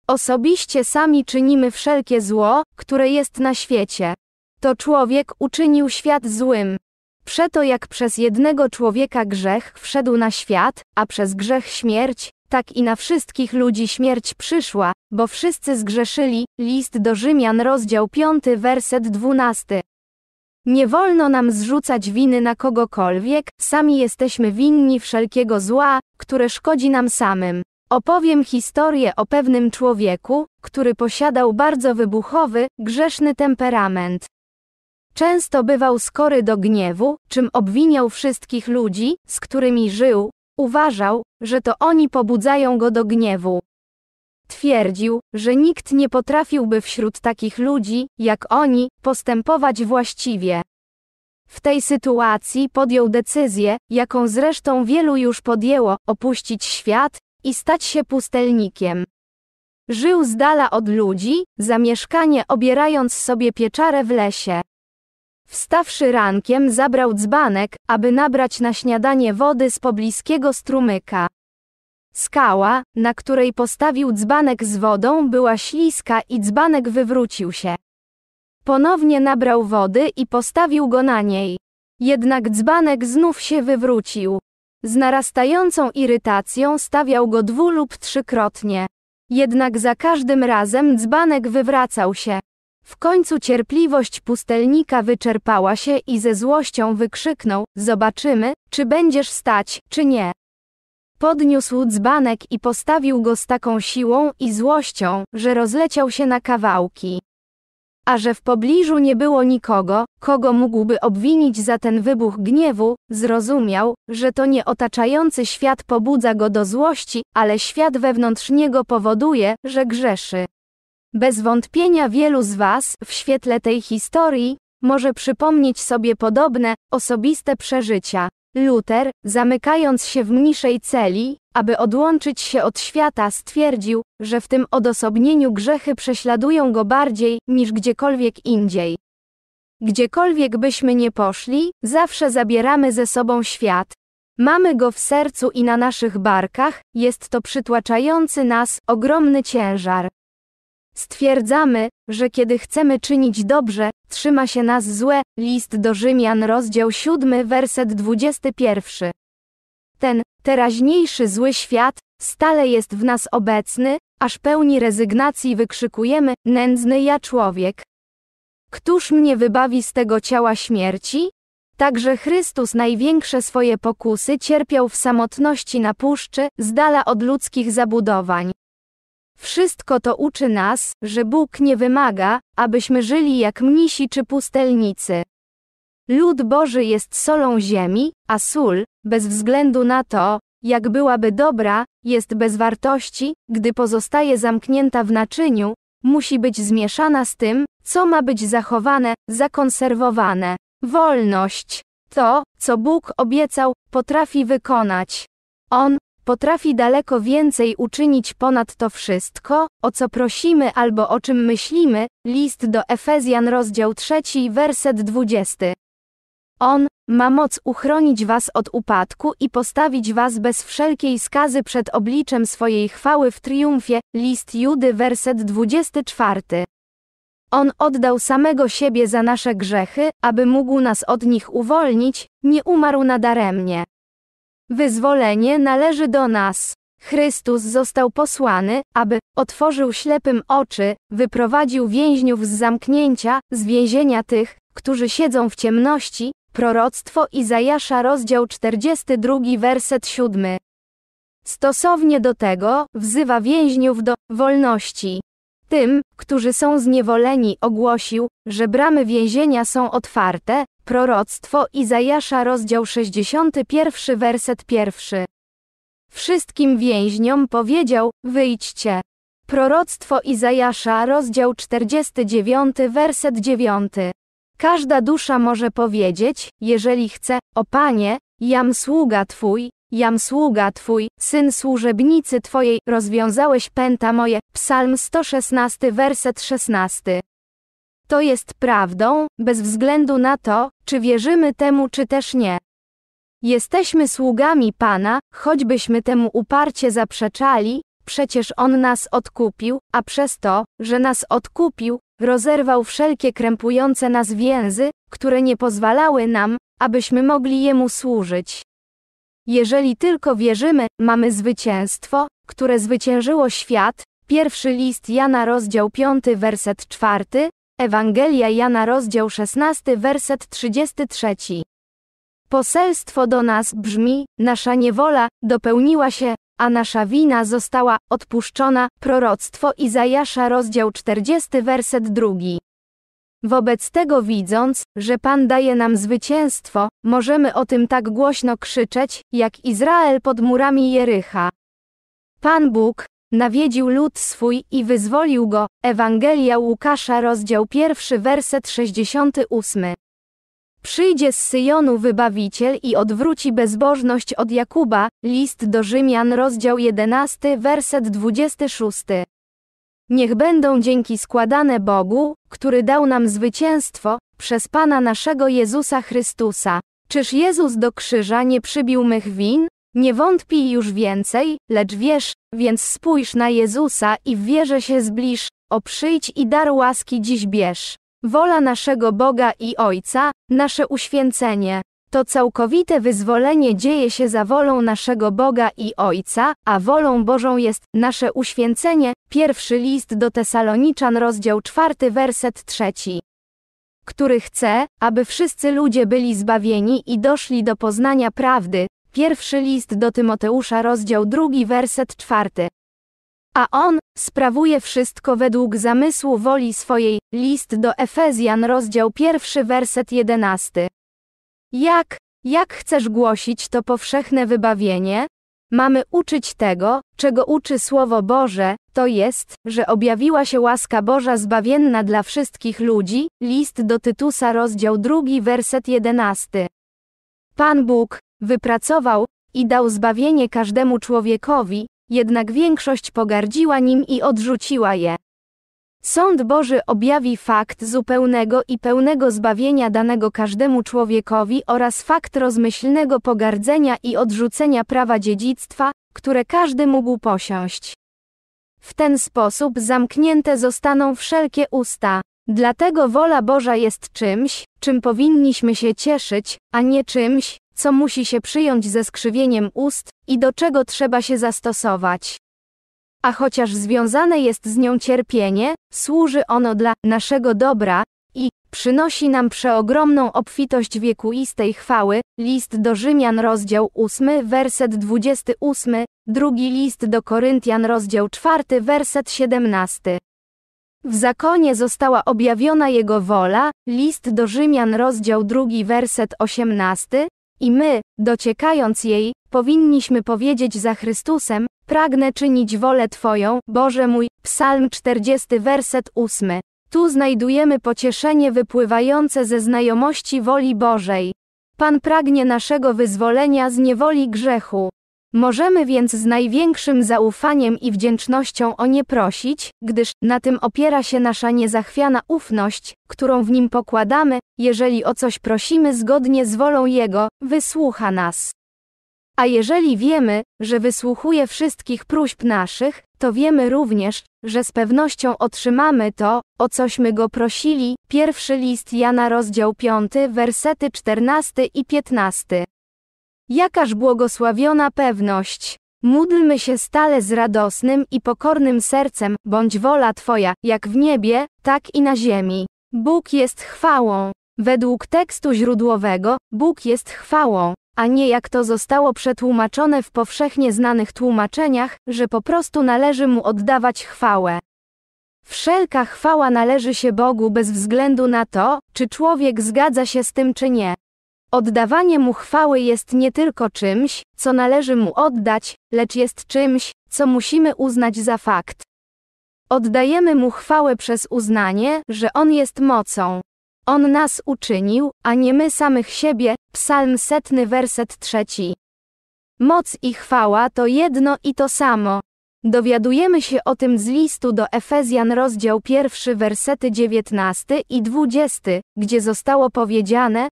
Osobiście sami czynimy wszelkie zło, które jest na świecie. To człowiek uczynił świat złym. Przeto jak przez jednego człowieka grzech wszedł na świat, a przez grzech śmierć, tak i na wszystkich ludzi śmierć przyszła, bo wszyscy zgrzeszyli. List do Rzymian, rozdział 5, werset 12. Nie wolno nam zrzucać winy na kogokolwiek, sami jesteśmy winni wszelkiego zła, które szkodzi nam samym. Opowiem historię o pewnym człowieku, który posiadał bardzo wybuchowy, grzeszny temperament. Często bywał skory do gniewu, czym obwiniał wszystkich ludzi, z którymi żył, uważał, że to oni pobudzają go do gniewu. Twierdził, że nikt nie potrafiłby wśród takich ludzi, jak oni, postępować właściwie. W tej sytuacji podjął decyzję, jaką zresztą wielu już podjęło, opuścić świat i stać się pustelnikiem. Żył z dala od ludzi, za mieszkanie obierając sobie pieczarę w lesie. Wstawszy rankiem zabrał dzbanek, aby nabrać na śniadanie wody z pobliskiego strumyka. Skała, na której postawił dzbanek z wodą była śliska i dzbanek wywrócił się. Ponownie nabrał wody i postawił go na niej. Jednak dzbanek znów się wywrócił. Z narastającą irytacją stawiał go dwu lub trzykrotnie. Jednak za każdym razem dzbanek wywracał się. W końcu cierpliwość pustelnika wyczerpała się i ze złością wykrzyknął: Zobaczymy, czy będziesz stać, czy nie. Podniósł dzbanek i postawił go z taką siłą i złością, że rozleciał się na kawałki a że w pobliżu nie było nikogo, kogo mógłby obwinić za ten wybuch gniewu, zrozumiał, że to nie otaczający świat pobudza go do złości, ale świat wewnątrz niego powoduje, że grzeszy. Bez wątpienia wielu z Was, w świetle tej historii, może przypomnieć sobie podobne, osobiste przeżycia. Luter, zamykając się w mniejszej celi, aby odłączyć się od świata, stwierdził, że w tym odosobnieniu grzechy prześladują go bardziej niż gdziekolwiek indziej. Gdziekolwiek byśmy nie poszli, zawsze zabieramy ze sobą świat. Mamy go w sercu i na naszych barkach, jest to przytłaczający nas ogromny ciężar. Stwierdzamy, że kiedy chcemy czynić dobrze, trzyma się nas złe. List do Rzymian, rozdział 7, werset 21. Ten, teraźniejszy zły świat, stale jest w nas obecny, aż pełni rezygnacji wykrzykujemy, nędzny ja człowiek. Któż mnie wybawi z tego ciała śmierci? Także Chrystus największe swoje pokusy cierpiał w samotności na puszczy, z dala od ludzkich zabudowań. Wszystko to uczy nas, że Bóg nie wymaga, abyśmy żyli jak mnisi czy pustelnicy. Lud Boży jest solą ziemi, a sól, bez względu na to, jak byłaby dobra, jest bez wartości, gdy pozostaje zamknięta w naczyniu, musi być zmieszana z tym, co ma być zachowane, zakonserwowane. Wolność. To, co Bóg obiecał, potrafi wykonać. On potrafi daleko więcej uczynić ponad to wszystko, o co prosimy albo o czym myślimy. List do Efezjan, rozdział 3, werset 20. On ma moc uchronić was od upadku i postawić was bez wszelkiej skazy przed obliczem swojej chwały w triumfie. List Judy, werset 24. On oddał samego siebie za nasze grzechy, aby mógł nas od nich uwolnić, nie umarł nadaremnie. Wyzwolenie należy do nas. Chrystus został posłany, aby otworzył ślepym oczy, wyprowadził więźniów z zamknięcia, z więzienia tych, którzy siedzą w ciemności, Proroctwo Izajasza rozdział 42 werset 7. Stosownie do tego, wzywa więźniów do wolności. Tym, którzy są zniewoleni, ogłosił, że bramy więzienia są otwarte. Proroctwo Izajasza rozdział 61 werset 1. Wszystkim więźniom powiedział: Wyjdźcie. Proroctwo Izajasza rozdział 49 werset 9. Każda dusza może powiedzieć, jeżeli chce, o Panie, jam sługa Twój, jam sługa Twój, syn służebnicy Twojej, rozwiązałeś pęta moje, Psalm 116, werset 16. To jest prawdą, bez względu na to, czy wierzymy temu, czy też nie. Jesteśmy sługami Pana, choćbyśmy temu uparcie zaprzeczali, Przecież On nas odkupił, a przez to, że nas odkupił, rozerwał wszelkie krępujące nas więzy, które nie pozwalały nam, abyśmy mogli Jemu służyć. Jeżeli tylko wierzymy, mamy zwycięstwo, które zwyciężyło świat. Pierwszy list Jana rozdział 5 werset 4, Ewangelia Jana rozdział 16 werset 33. Poselstwo do nas brzmi: Nasza niewola dopełniła się, a nasza wina została odpuszczona. Proroctwo Izajasza, rozdział 40, werset 2. Wobec tego widząc, że Pan daje nam zwycięstwo, możemy o tym tak głośno krzyczeć, jak Izrael pod murami Jericha. Pan Bóg nawiedził lud swój i wyzwolił go. Ewangelia Łukasza, rozdział 1, werset 68. Przyjdzie z Syjonu Wybawiciel i odwróci bezbożność od Jakuba, list do Rzymian rozdział 11 werset 26. Niech będą dzięki składane Bogu, który dał nam zwycięstwo, przez Pana naszego Jezusa Chrystusa. Czyż Jezus do krzyża nie przybił mych win? Nie wątpij już więcej, lecz wiesz, więc spójrz na Jezusa i w wierze się zbliż, o przyjdź i dar łaski dziś bierz wola naszego Boga i Ojca, nasze uświęcenie. To całkowite wyzwolenie dzieje się za wolą naszego Boga i Ojca, a wolą Bożą jest nasze uświęcenie. Pierwszy list do Tesaloniczan, rozdział 4, werset 3. Który chce, aby wszyscy ludzie byli zbawieni i doszli do poznania prawdy. Pierwszy list do Tymoteusza, rozdział 2, werset 4. A on sprawuje wszystko według zamysłu woli swojej. List do Efezjan, rozdział pierwszy, werset jedenasty. Jak, jak chcesz głosić to powszechne wybawienie? Mamy uczyć tego, czego uczy Słowo Boże, to jest, że objawiła się łaska Boża zbawienna dla wszystkich ludzi, list do Tytusa rozdział 2 werset 11. Pan Bóg wypracował i dał zbawienie każdemu człowiekowi, jednak większość pogardziła nim i odrzuciła je. Sąd Boży objawi fakt zupełnego i pełnego zbawienia danego każdemu człowiekowi oraz fakt rozmyślnego pogardzenia i odrzucenia prawa dziedzictwa, które każdy mógł posiąść. W ten sposób zamknięte zostaną wszelkie usta. Dlatego wola Boża jest czymś, czym powinniśmy się cieszyć, a nie czymś, co musi się przyjąć ze skrzywieniem ust i do czego trzeba się zastosować. A chociaż związane jest z nią cierpienie, służy ono dla naszego dobra i przynosi nam przeogromną obfitość wiekuistej chwały. List do Rzymian, rozdział 8, werset 28, drugi list do Koryntian, rozdział 4, werset 17. W zakonie została objawiona jego wola, list do Rzymian, rozdział 2, werset 18, i my, dociekając jej, powinniśmy powiedzieć za Chrystusem, pragnę czynić wolę Twoją, Boże mój, Psalm 40 werset 8. Tu znajdujemy pocieszenie wypływające ze znajomości woli Bożej. Pan pragnie naszego wyzwolenia z niewoli grzechu. Możemy więc z największym zaufaniem i wdzięcznością o nie prosić, gdyż na tym opiera się nasza niezachwiana ufność, którą w nim pokładamy, jeżeli o coś prosimy zgodnie z wolą Jego, wysłucha nas. A jeżeli wiemy, że wysłuchuje wszystkich próśb naszych, to wiemy również, że z pewnością otrzymamy to, o cośmy go prosili. Pierwszy list Jana rozdział 5, wersety 14 i 15. Jakaż błogosławiona pewność! Módlmy się stale z radosnym i pokornym sercem, bądź wola Twoja, jak w niebie, tak i na ziemi. Bóg jest chwałą. Według tekstu źródłowego, Bóg jest chwałą, a nie jak to zostało przetłumaczone w powszechnie znanych tłumaczeniach, że po prostu należy mu oddawać chwałę. Wszelka chwała należy się Bogu bez względu na to, czy człowiek zgadza się z tym czy nie. Oddawanie mu chwały jest nie tylko czymś, co należy mu oddać, lecz jest czymś, co musimy uznać za fakt. Oddajemy mu chwałę przez uznanie, że on jest mocą. On nas uczynił, a nie my samych siebie. Psalm setny werset trzeci. Moc i chwała to jedno i to samo. Dowiadujemy się o tym z listu do Efezjan rozdział pierwszy, wersety 19 i 20, gdzie zostało powiedziane,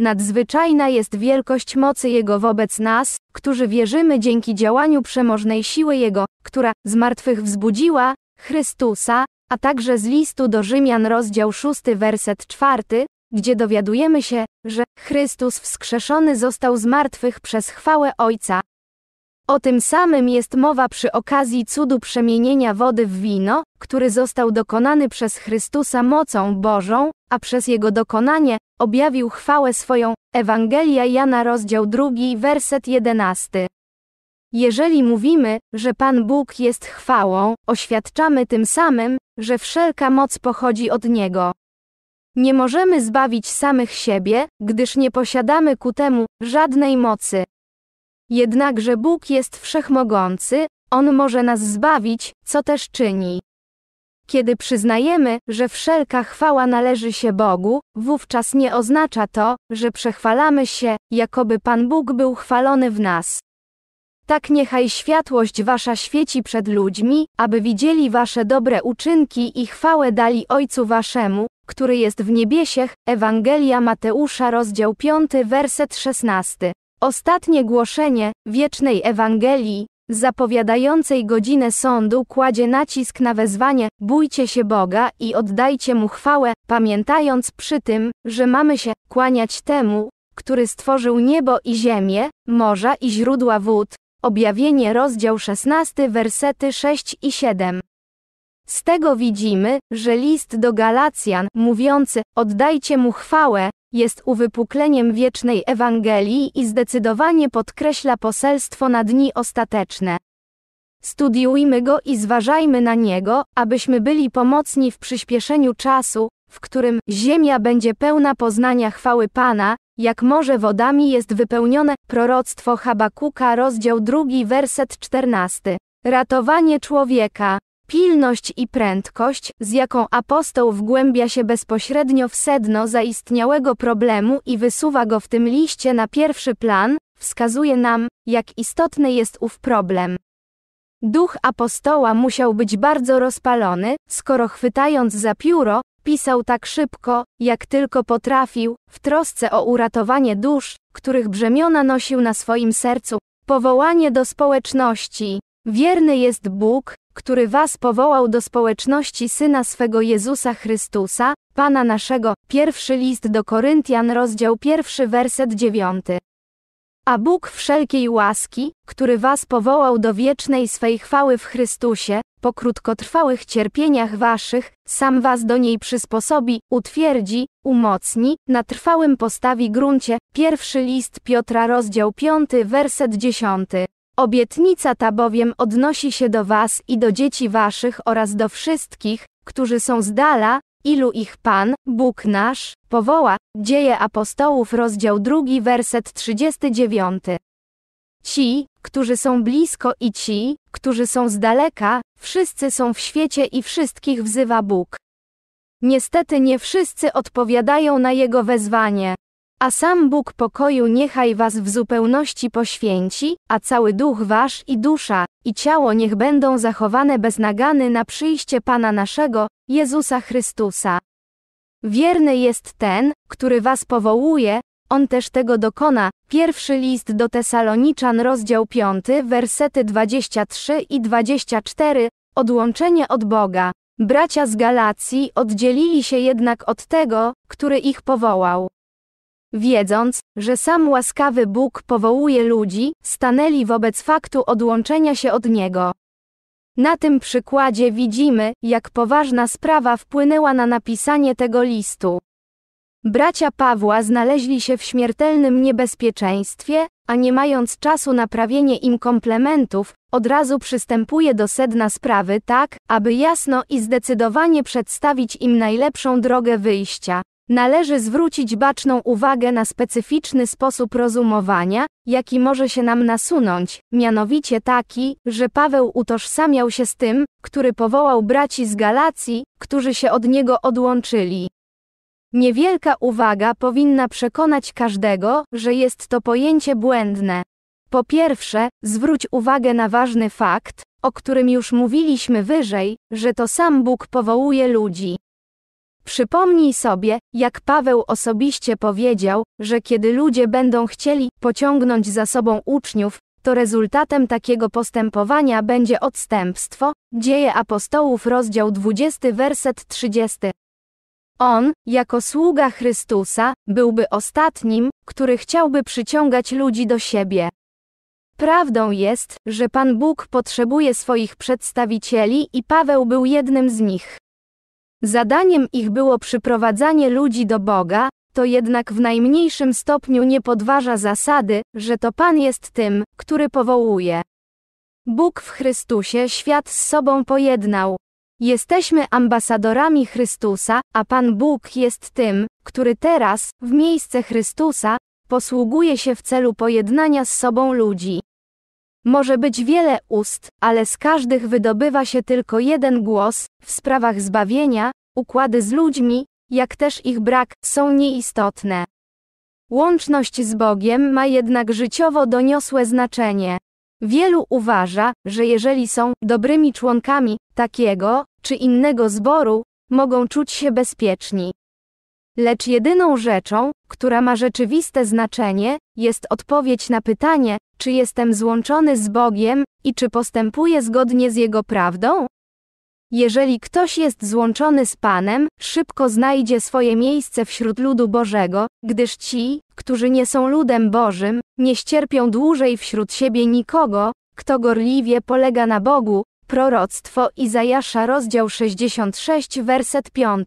Nadzwyczajna jest wielkość mocy Jego wobec nas, którzy wierzymy dzięki działaniu przemożnej siły Jego, która z martwych wzbudziła Chrystusa, a także z listu do Rzymian rozdział 6 werset 4, gdzie dowiadujemy się, że Chrystus wskrzeszony został z martwych przez chwałę Ojca, o tym samym jest mowa przy okazji cudu przemienienia wody w wino, który został dokonany przez Chrystusa mocą Bożą, a przez jego dokonanie objawił chwałę swoją. Ewangelia Jana rozdział 2, werset 11. Jeżeli mówimy, że Pan Bóg jest chwałą, oświadczamy tym samym, że wszelka moc pochodzi od Niego. Nie możemy zbawić samych siebie, gdyż nie posiadamy ku temu żadnej mocy. Jednakże Bóg jest wszechmogący, On może nas zbawić, co też czyni. Kiedy przyznajemy, że wszelka chwała należy się Bogu, wówczas nie oznacza to, że przechwalamy się, jakoby Pan Bóg był chwalony w nas. Tak niechaj światłość wasza świeci przed ludźmi, aby widzieli wasze dobre uczynki i chwałę dali Ojcu waszemu, który jest w niebiesiech. Ewangelia Mateusza rozdział 5 werset 16. Ostatnie głoszenie wiecznej Ewangelii, zapowiadającej godzinę sądu, kładzie nacisk na wezwanie: bójcie się Boga i oddajcie mu chwałę, pamiętając przy tym, że mamy się kłaniać temu, który stworzył niebo i ziemię, morza i źródła wód. Objawienie rozdział 16, wersety 6 i 7. Z tego widzimy, że list do Galacjan, mówiący: oddajcie mu chwałę, jest uwypukleniem wiecznej Ewangelii i zdecydowanie podkreśla poselstwo na dni ostateczne. Studiujmy go i zważajmy na niego, abyśmy byli pomocni w przyspieszeniu czasu, w którym ziemia będzie pełna poznania chwały Pana, jak morze wodami jest wypełnione. Proroctwo Habakuka, rozdział 2, werset 14. Ratowanie człowieka. Pilność i prędkość, z jaką apostoł wgłębia się bezpośrednio w sedno zaistniałego problemu i wysuwa go w tym liście na pierwszy plan, wskazuje nam, jak istotny jest ów problem. Duch apostoła musiał być bardzo rozpalony, skoro chwytając za pióro, pisał tak szybko, jak tylko potrafił, w trosce o uratowanie dusz, których brzemiona nosił na swoim sercu. Powołanie do społeczności. Wierny jest Bóg, który was powołał do społeczności Syna swego Jezusa Chrystusa, Pana naszego. Pierwszy list do Koryntian, rozdział pierwszy, werset dziewiąty. A Bóg wszelkiej łaski, który was powołał do wiecznej swej chwały w Chrystusie, po krótkotrwałych cierpieniach waszych, sam was do niej przysposobi, utwierdzi, umocni, na trwałym postawi gruncie. Pierwszy list Piotra, rozdział piąty werset dziesiąty. Obietnica ta bowiem odnosi się do was i do dzieci waszych oraz do wszystkich, którzy są z dala, ilu ich Pan, Bóg nasz, powoła. Dzieje apostołów rozdział 2 werset 39. Ci, którzy są blisko i ci, którzy są z daleka, wszyscy są w świecie i wszystkich wzywa Bóg. Niestety nie wszyscy odpowiadają na jego wezwanie. A sam Bóg pokoju niechaj was w zupełności poświęci, a cały duch wasz i dusza, i ciało niech będą zachowane bez nagany na przyjście Pana naszego, Jezusa Chrystusa. Wierny jest ten, który was powołuje, on też tego dokona. Pierwszy list do Tesaloniczan, rozdział 5, wersety 23 i 24. Odłączenie od Boga. Bracia z Galacji oddzielili się jednak od tego, który ich powołał. Wiedząc, że sam łaskawy Bóg powołuje ludzi, stanęli wobec faktu odłączenia się od Niego. Na tym przykładzie widzimy, jak poważna sprawa wpłynęła na napisanie tego listu. Bracia Pawła znaleźli się w śmiertelnym niebezpieczeństwie, a nie mając czasu na prawienie im komplementów, od razu przystępuje do sedna sprawy tak, aby jasno i zdecydowanie przedstawić im najlepszą drogę wyjścia. Należy zwrócić baczną uwagę na specyficzny sposób rozumowania, jaki może się nam nasunąć, mianowicie taki, że Paweł utożsamiał się z tym, który powołał braci z Galacji, którzy się od niego odłączyli. Niewielka uwaga powinna przekonać każdego, że jest to pojęcie błędne. Po pierwsze, zwróć uwagę na ważny fakt, o którym już mówiliśmy wyżej, że to sam Bóg powołuje ludzi. Przypomnij sobie, jak Paweł osobiście powiedział, że kiedy ludzie będą chcieli pociągnąć za sobą uczniów, to rezultatem takiego postępowania będzie odstępstwo. Dzieje apostołów, rozdział 20, werset 30. On, jako sługa Chrystusa, byłby ostatnim, który chciałby przyciągać ludzi do siebie. Prawdą jest, że Pan Bóg potrzebuje swoich przedstawicieli i Paweł był jednym z nich. Zadaniem ich było przyprowadzanie ludzi do Boga, to jednak w najmniejszym stopniu nie podważa zasady, że to Pan jest tym, który powołuje. Bóg w Chrystusie świat z sobą pojednał. Jesteśmy ambasadorami Chrystusa, a Pan Bóg jest tym, który teraz, w miejsce Chrystusa, posługuje się w celu pojednania z sobą ludzi. Może być wiele ust, ale z każdych wydobywa się tylko jeden głos, w sprawach zbawienia, układy z ludźmi, jak też ich brak, są nieistotne. Łączność z Bogiem ma jednak życiowo doniosłe znaczenie. Wielu uważa, że jeżeli są dobrymi członkami takiego czy innego zboru, mogą czuć się bezpieczni. Lecz jedyną rzeczą, która ma rzeczywiste znaczenie, jest odpowiedź na pytanie, czy jestem złączony z Bogiem i czy postępuję zgodnie z Jego prawdą? Jeżeli ktoś jest złączony z Panem, szybko znajdzie swoje miejsce wśród ludu Bożego, gdyż ci, którzy nie są ludem Bożym, nie ścierpią dłużej wśród siebie nikogo, kto gorliwie polega na Bogu. Proroctwo Izajasza rozdział 66 werset 5.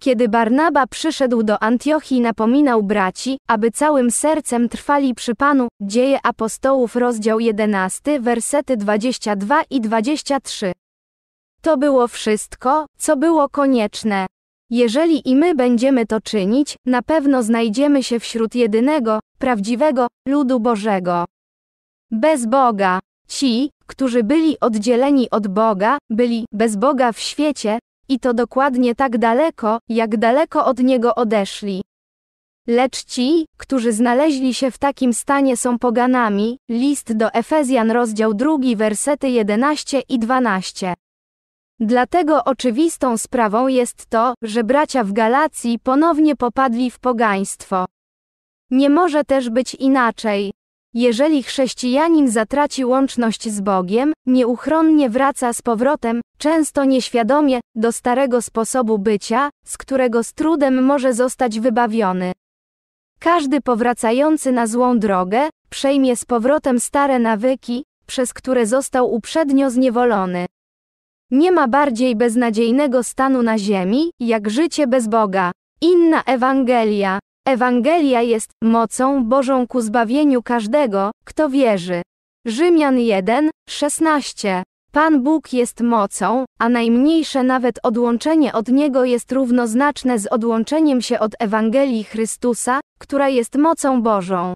Kiedy Barnaba przyszedł do Antiochii, napominał braci, aby całym sercem trwali przy Panu. Dzieje apostołów, rozdział 11, versety 22 i 23. To było wszystko, co było konieczne. Jeżeli i my będziemy to czynić, na pewno znajdziemy się wśród jedynego, prawdziwego ludu Bożego. Bez Boga. Ci, którzy byli oddzieleni od Boga, byli bez Boga w świecie, i to dokładnie tak daleko, jak daleko od niego odeszli. Lecz ci, którzy znaleźli się w takim stanie są poganami, list do Efezjan rozdział 2 wersety 11 i 12. Dlatego oczywistą sprawą jest to, że bracia w Galacji ponownie popadli w pogaństwo. Nie może też być inaczej. Jeżeli chrześcijanin zatraci łączność z Bogiem, nieuchronnie wraca z powrotem, często nieświadomie, do starego sposobu bycia, z którego z trudem może zostać wybawiony. Każdy powracający na złą drogę, przejmie z powrotem stare nawyki, przez które został uprzednio zniewolony. Nie ma bardziej beznadziejnego stanu na ziemi, jak życie bez Boga. Inna Ewangelia Ewangelia jest mocą Bożą ku zbawieniu każdego, kto wierzy. Rzymian 1, 16. Pan Bóg jest mocą, a najmniejsze nawet odłączenie od Niego jest równoznaczne z odłączeniem się od Ewangelii Chrystusa, która jest mocą Bożą.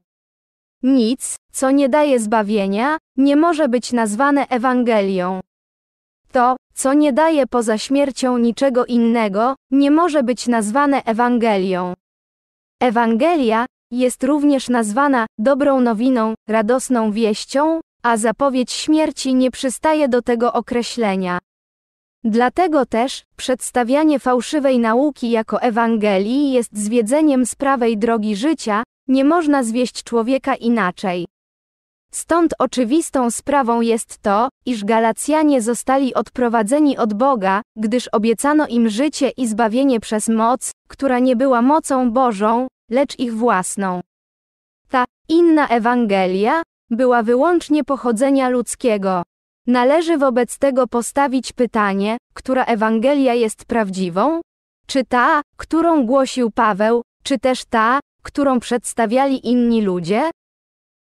Nic, co nie daje zbawienia, nie może być nazwane Ewangelią. To, co nie daje poza śmiercią niczego innego, nie może być nazwane Ewangelią. Ewangelia jest również nazwana dobrą nowiną, radosną wieścią, a zapowiedź śmierci nie przystaje do tego określenia. Dlatego też przedstawianie fałszywej nauki jako Ewangelii jest zwiedzeniem z prawej drogi życia, nie można zwieść człowieka inaczej. Stąd oczywistą sprawą jest to, iż Galacjanie zostali odprowadzeni od Boga, gdyż obiecano im życie i zbawienie przez moc, która nie była mocą Bożą, lecz ich własną. Ta inna Ewangelia była wyłącznie pochodzenia ludzkiego. Należy wobec tego postawić pytanie, która Ewangelia jest prawdziwą? Czy ta, którą głosił Paweł, czy też ta, którą przedstawiali inni ludzie?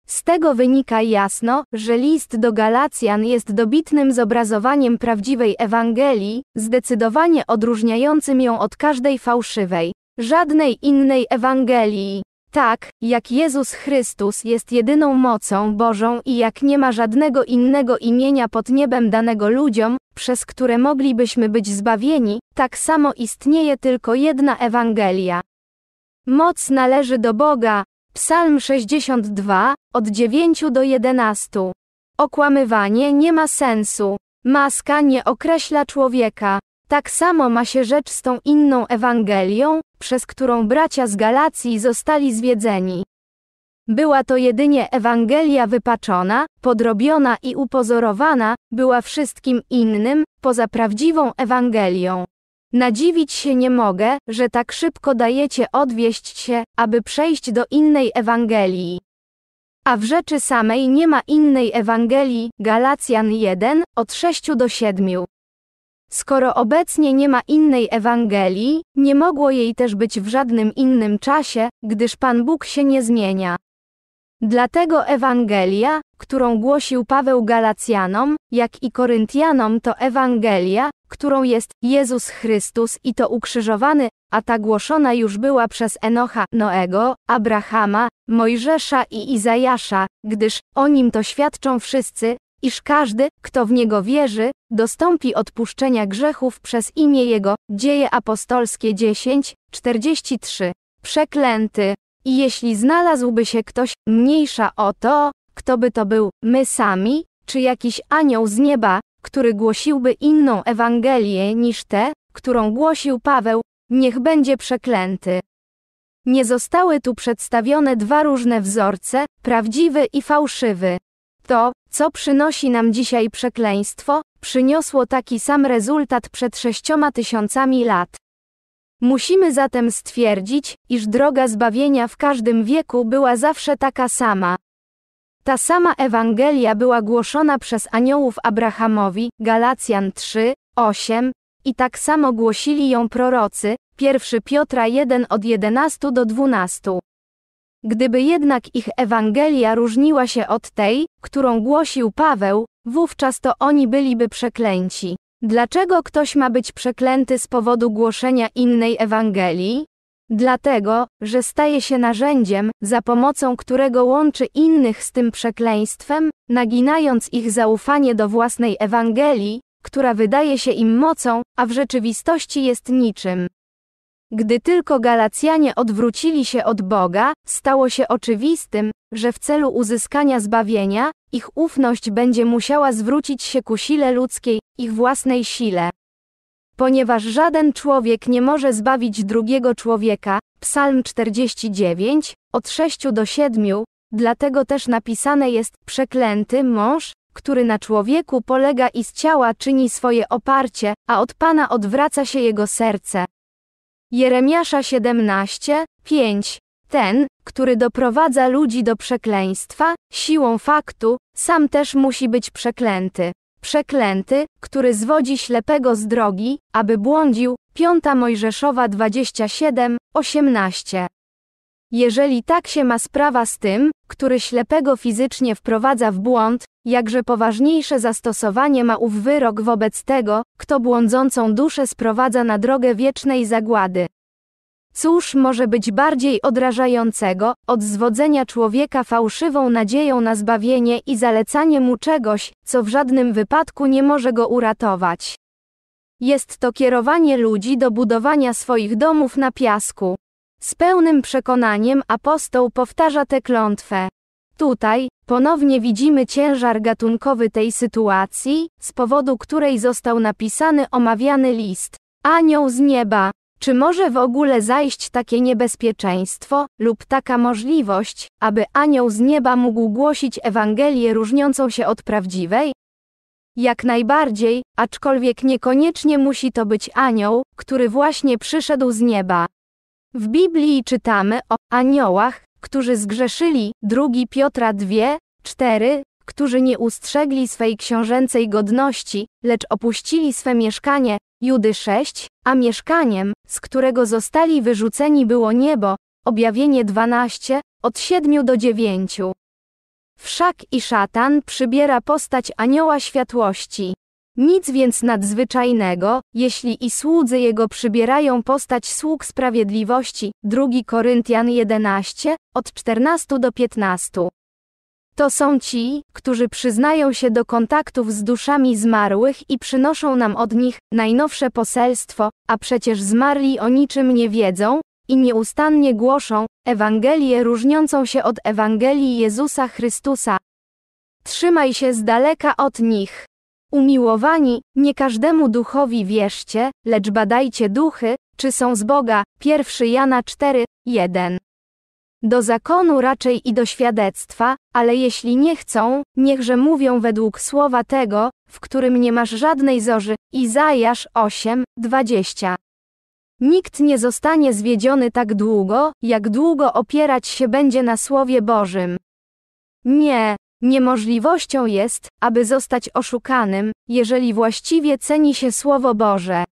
Z tego wynika jasno, że list do Galacjan jest dobitnym zobrazowaniem prawdziwej Ewangelii, zdecydowanie odróżniającym ją od każdej fałszywej żadnej innej Ewangelii. Tak, jak Jezus Chrystus jest jedyną mocą Bożą i jak nie ma żadnego innego imienia pod niebem danego ludziom, przez które moglibyśmy być zbawieni, tak samo istnieje tylko jedna Ewangelia. Moc należy do Boga. Psalm 62, od 9 do 11. Okłamywanie nie ma sensu. Maska nie określa człowieka. Tak samo ma się rzecz z tą inną Ewangelią, przez którą bracia z Galacji zostali zwiedzeni. Była to jedynie Ewangelia wypaczona, podrobiona i upozorowana, była wszystkim innym, poza prawdziwą Ewangelią. Nadziwić się nie mogę, że tak szybko dajecie odwieść się, aby przejść do innej Ewangelii. A w rzeczy samej nie ma innej Ewangelii, Galacjan 1, od 6 do 7. Skoro obecnie nie ma innej Ewangelii, nie mogło jej też być w żadnym innym czasie, gdyż Pan Bóg się nie zmienia. Dlatego Ewangelia, którą głosił Paweł Galacjanom, jak i Koryntianom, to Ewangelia, którą jest Jezus Chrystus i to ukrzyżowany, a ta głoszona już była przez Enocha, Noego, Abrahama, Mojżesza i Izajasza, gdyż o nim to świadczą wszyscy, iż każdy, kto w Niego wierzy, dostąpi odpuszczenia grzechów przez imię Jego. Dzieje apostolskie 10, 43. Przeklęty. I jeśli znalazłby się ktoś mniejsza o to, kto by to był, my sami, czy jakiś anioł z nieba, który głosiłby inną Ewangelię niż tę, którą głosił Paweł, niech będzie przeklęty. Nie zostały tu przedstawione dwa różne wzorce, prawdziwy i fałszywy. To, co przynosi nam dzisiaj przekleństwo, przyniosło taki sam rezultat przed sześcioma tysiącami lat. Musimy zatem stwierdzić, iż droga zbawienia w każdym wieku była zawsze taka sama. Ta sama Ewangelia była głoszona przez aniołów Abrahamowi, Galacjan 3, 8, i tak samo głosili ją prorocy, 1 Piotra 1 od 11 do 12. Gdyby jednak ich Ewangelia różniła się od tej, którą głosił Paweł, wówczas to oni byliby przeklęci. Dlaczego ktoś ma być przeklęty z powodu głoszenia innej Ewangelii? Dlatego, że staje się narzędziem, za pomocą którego łączy innych z tym przekleństwem, naginając ich zaufanie do własnej Ewangelii, która wydaje się im mocą, a w rzeczywistości jest niczym. Gdy tylko Galacjanie odwrócili się od Boga, stało się oczywistym, że w celu uzyskania zbawienia, ich ufność będzie musiała zwrócić się ku sile ludzkiej, ich własnej sile. Ponieważ żaden człowiek nie może zbawić drugiego człowieka, Psalm 49, od 6 do 7, dlatego też napisane jest: Przeklęty mąż, który na człowieku polega i z ciała czyni swoje oparcie, a od Pana odwraca się jego serce. Jeremiasza 17, 5. Ten, który doprowadza ludzi do przekleństwa, siłą faktu, sam też musi być przeklęty. Przeklęty, który zwodzi ślepego z drogi, aby błądził. 5 Mojżeszowa 27, 18. Jeżeli tak się ma sprawa z tym, który ślepego fizycznie wprowadza w błąd, jakże poważniejsze zastosowanie ma ów wyrok wobec tego, kto błądzącą duszę sprowadza na drogę wiecznej zagłady. Cóż może być bardziej odrażającego od zwodzenia człowieka fałszywą nadzieją na zbawienie i zalecanie mu czegoś, co w żadnym wypadku nie może go uratować? Jest to kierowanie ludzi do budowania swoich domów na piasku. Z pełnym przekonaniem apostoł powtarza tę klątwę. Tutaj, ponownie widzimy ciężar gatunkowy tej sytuacji, z powodu której został napisany omawiany list. Anioł z nieba. Czy może w ogóle zajść takie niebezpieczeństwo, lub taka możliwość, aby anioł z nieba mógł głosić Ewangelię różniącą się od prawdziwej? Jak najbardziej, aczkolwiek niekoniecznie musi to być anioł, który właśnie przyszedł z nieba. W Biblii czytamy o aniołach, którzy zgrzeszyli, 2 Piotra 2, 4, którzy nie ustrzegli swej książęcej godności, lecz opuścili swe mieszkanie, Judy 6, a mieszkaniem, z którego zostali wyrzuceni było niebo, objawienie 12, od 7 do 9. Wszak i szatan przybiera postać anioła światłości. Nic więc nadzwyczajnego, jeśli i słudzy jego przybierają postać sług sprawiedliwości. 2 Koryntian 11, od 14 do 15. To są ci, którzy przyznają się do kontaktów z duszami zmarłych i przynoszą nam od nich najnowsze poselstwo, a przecież zmarli o niczym nie wiedzą i nieustannie głoszą Ewangelię różniącą się od Ewangelii Jezusa Chrystusa. Trzymaj się z daleka od nich. Umiłowani, nie każdemu duchowi wierzcie, lecz badajcie duchy, czy są z Boga, 1 Jana 4, 1. Do zakonu raczej i do świadectwa, ale jeśli nie chcą, niechże mówią według słowa tego, w którym nie masz żadnej zorzy, Izajasz 8, 20. Nikt nie zostanie zwiedziony tak długo, jak długo opierać się będzie na Słowie Bożym. Nie, Niemożliwością jest, aby zostać oszukanym, jeżeli właściwie ceni się Słowo Boże.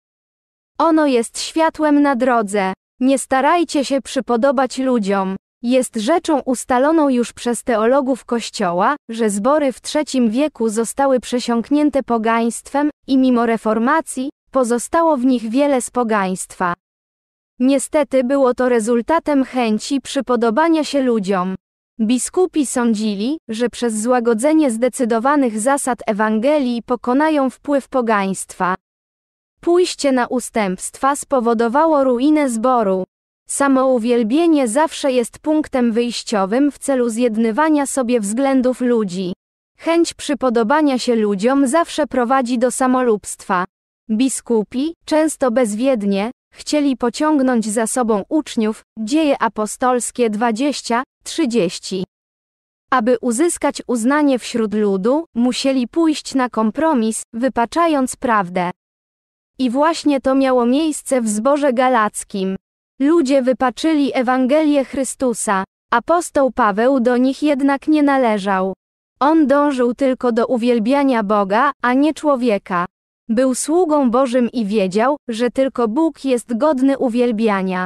Ono jest światłem na drodze. Nie starajcie się przypodobać ludziom. Jest rzeczą ustaloną już przez teologów Kościoła, że zbory w III wieku zostały przesiąknięte pogaństwem i mimo reformacji pozostało w nich wiele z pogaństwa. Niestety było to rezultatem chęci przypodobania się ludziom. Biskupi sądzili, że przez złagodzenie zdecydowanych zasad Ewangelii pokonają wpływ pogaństwa. Pójście na ustępstwa spowodowało ruinę zboru. Samouwielbienie zawsze jest punktem wyjściowym w celu zjednywania sobie względów ludzi. Chęć przypodobania się ludziom zawsze prowadzi do samolubstwa. Biskupi, często bezwiednie, chcieli pociągnąć za sobą uczniów, dzieje apostolskie 20, 30. Aby uzyskać uznanie wśród ludu, musieli pójść na kompromis, wypaczając prawdę. I właśnie to miało miejsce w zborze galackim. Ludzie wypaczyli Ewangelię Chrystusa. Apostoł Paweł do nich jednak nie należał. On dążył tylko do uwielbiania Boga, a nie człowieka. Był sługą Bożym i wiedział, że tylko Bóg jest godny uwielbiania.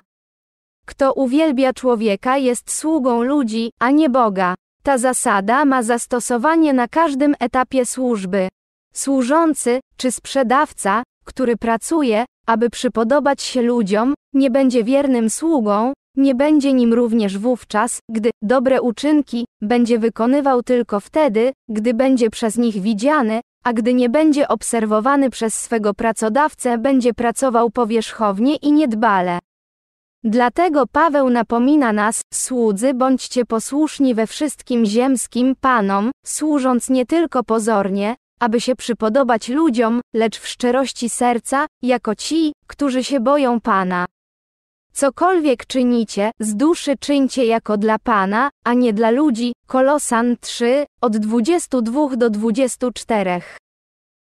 Kto uwielbia człowieka jest sługą ludzi, a nie Boga. Ta zasada ma zastosowanie na każdym etapie służby. Służący, czy sprzedawca, który pracuje, aby przypodobać się ludziom, nie będzie wiernym sługą, nie będzie nim również wówczas, gdy dobre uczynki będzie wykonywał tylko wtedy, gdy będzie przez nich widziany, a gdy nie będzie obserwowany przez swego pracodawcę, będzie pracował powierzchownie i niedbale. Dlatego Paweł napomina nas, słudzy bądźcie posłuszni we wszystkim ziemskim panom, służąc nie tylko pozornie, aby się przypodobać ludziom, lecz w szczerości serca, jako ci, którzy się boją Pana. Cokolwiek czynicie, z duszy czyńcie jako dla Pana, a nie dla ludzi. Kolosan 3, od 22 do 24.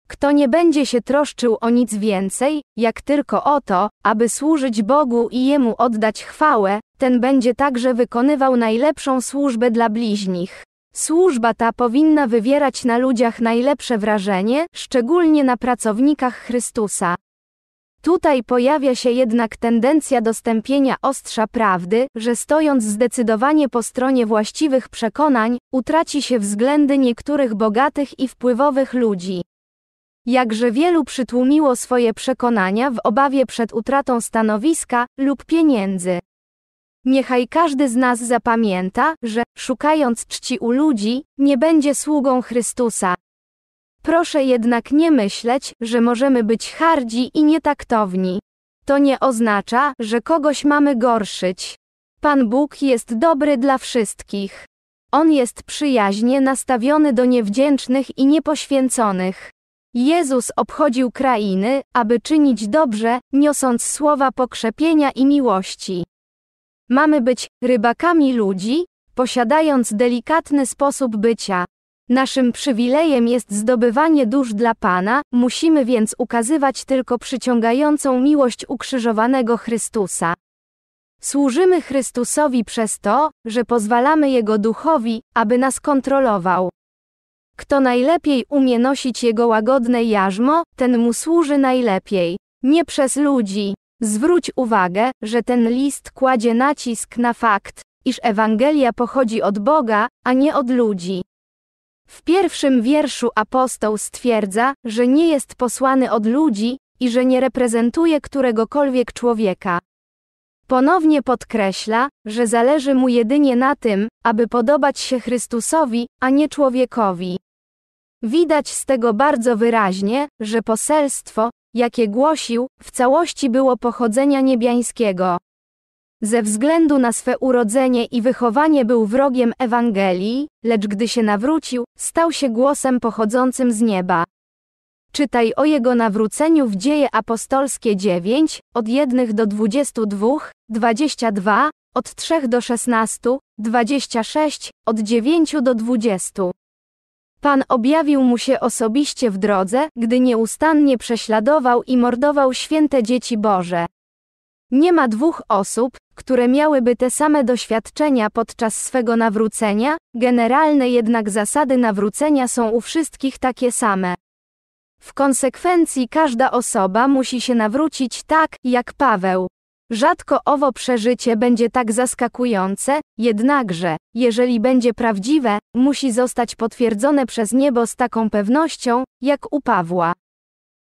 Kto nie będzie się troszczył o nic więcej, jak tylko o to, aby służyć Bogu i Jemu oddać chwałę, ten będzie także wykonywał najlepszą służbę dla bliźnich. Służba ta powinna wywierać na ludziach najlepsze wrażenie, szczególnie na pracownikach Chrystusa. Tutaj pojawia się jednak tendencja dostępienia ostrza prawdy, że stojąc zdecydowanie po stronie właściwych przekonań, utraci się względy niektórych bogatych i wpływowych ludzi. Jakże wielu przytłumiło swoje przekonania w obawie przed utratą stanowiska lub pieniędzy. Niechaj każdy z nas zapamięta, że, szukając czci u ludzi, nie będzie sługą Chrystusa. Proszę jednak nie myśleć, że możemy być hardzi i nietaktowni. To nie oznacza, że kogoś mamy gorszyć. Pan Bóg jest dobry dla wszystkich. On jest przyjaźnie nastawiony do niewdzięcznych i niepoświęconych. Jezus obchodził krainy, aby czynić dobrze, niosąc słowa pokrzepienia i miłości. Mamy być rybakami ludzi, posiadając delikatny sposób bycia. Naszym przywilejem jest zdobywanie dusz dla Pana, musimy więc ukazywać tylko przyciągającą miłość ukrzyżowanego Chrystusa. Służymy Chrystusowi przez to, że pozwalamy Jego duchowi, aby nas kontrolował. Kto najlepiej umie nosić jego łagodne jarzmo, ten mu służy najlepiej. Nie przez ludzi. Zwróć uwagę, że ten list kładzie nacisk na fakt, iż Ewangelia pochodzi od Boga, a nie od ludzi. W pierwszym wierszu apostoł stwierdza, że nie jest posłany od ludzi i że nie reprezentuje któregokolwiek człowieka. Ponownie podkreśla, że zależy mu jedynie na tym, aby podobać się Chrystusowi, a nie człowiekowi. Widać z tego bardzo wyraźnie, że poselstwo, jakie głosił, w całości było pochodzenia niebiańskiego. Ze względu na swe urodzenie i wychowanie był wrogiem Ewangelii, lecz gdy się nawrócił, stał się głosem pochodzącym z nieba. Czytaj o jego nawróceniu w Dzieje Apostolskie 9, od 1 do 22, 22, od 3 do 16, 26, od 9 do 20. Pan objawił mu się osobiście w drodze, gdy nieustannie prześladował i mordował święte dzieci Boże. Nie ma dwóch osób, które miałyby te same doświadczenia podczas swego nawrócenia, generalne jednak zasady nawrócenia są u wszystkich takie same. W konsekwencji każda osoba musi się nawrócić tak, jak Paweł. Rzadko owo przeżycie będzie tak zaskakujące, jednakże, jeżeli będzie prawdziwe, musi zostać potwierdzone przez niebo z taką pewnością, jak u Pawła.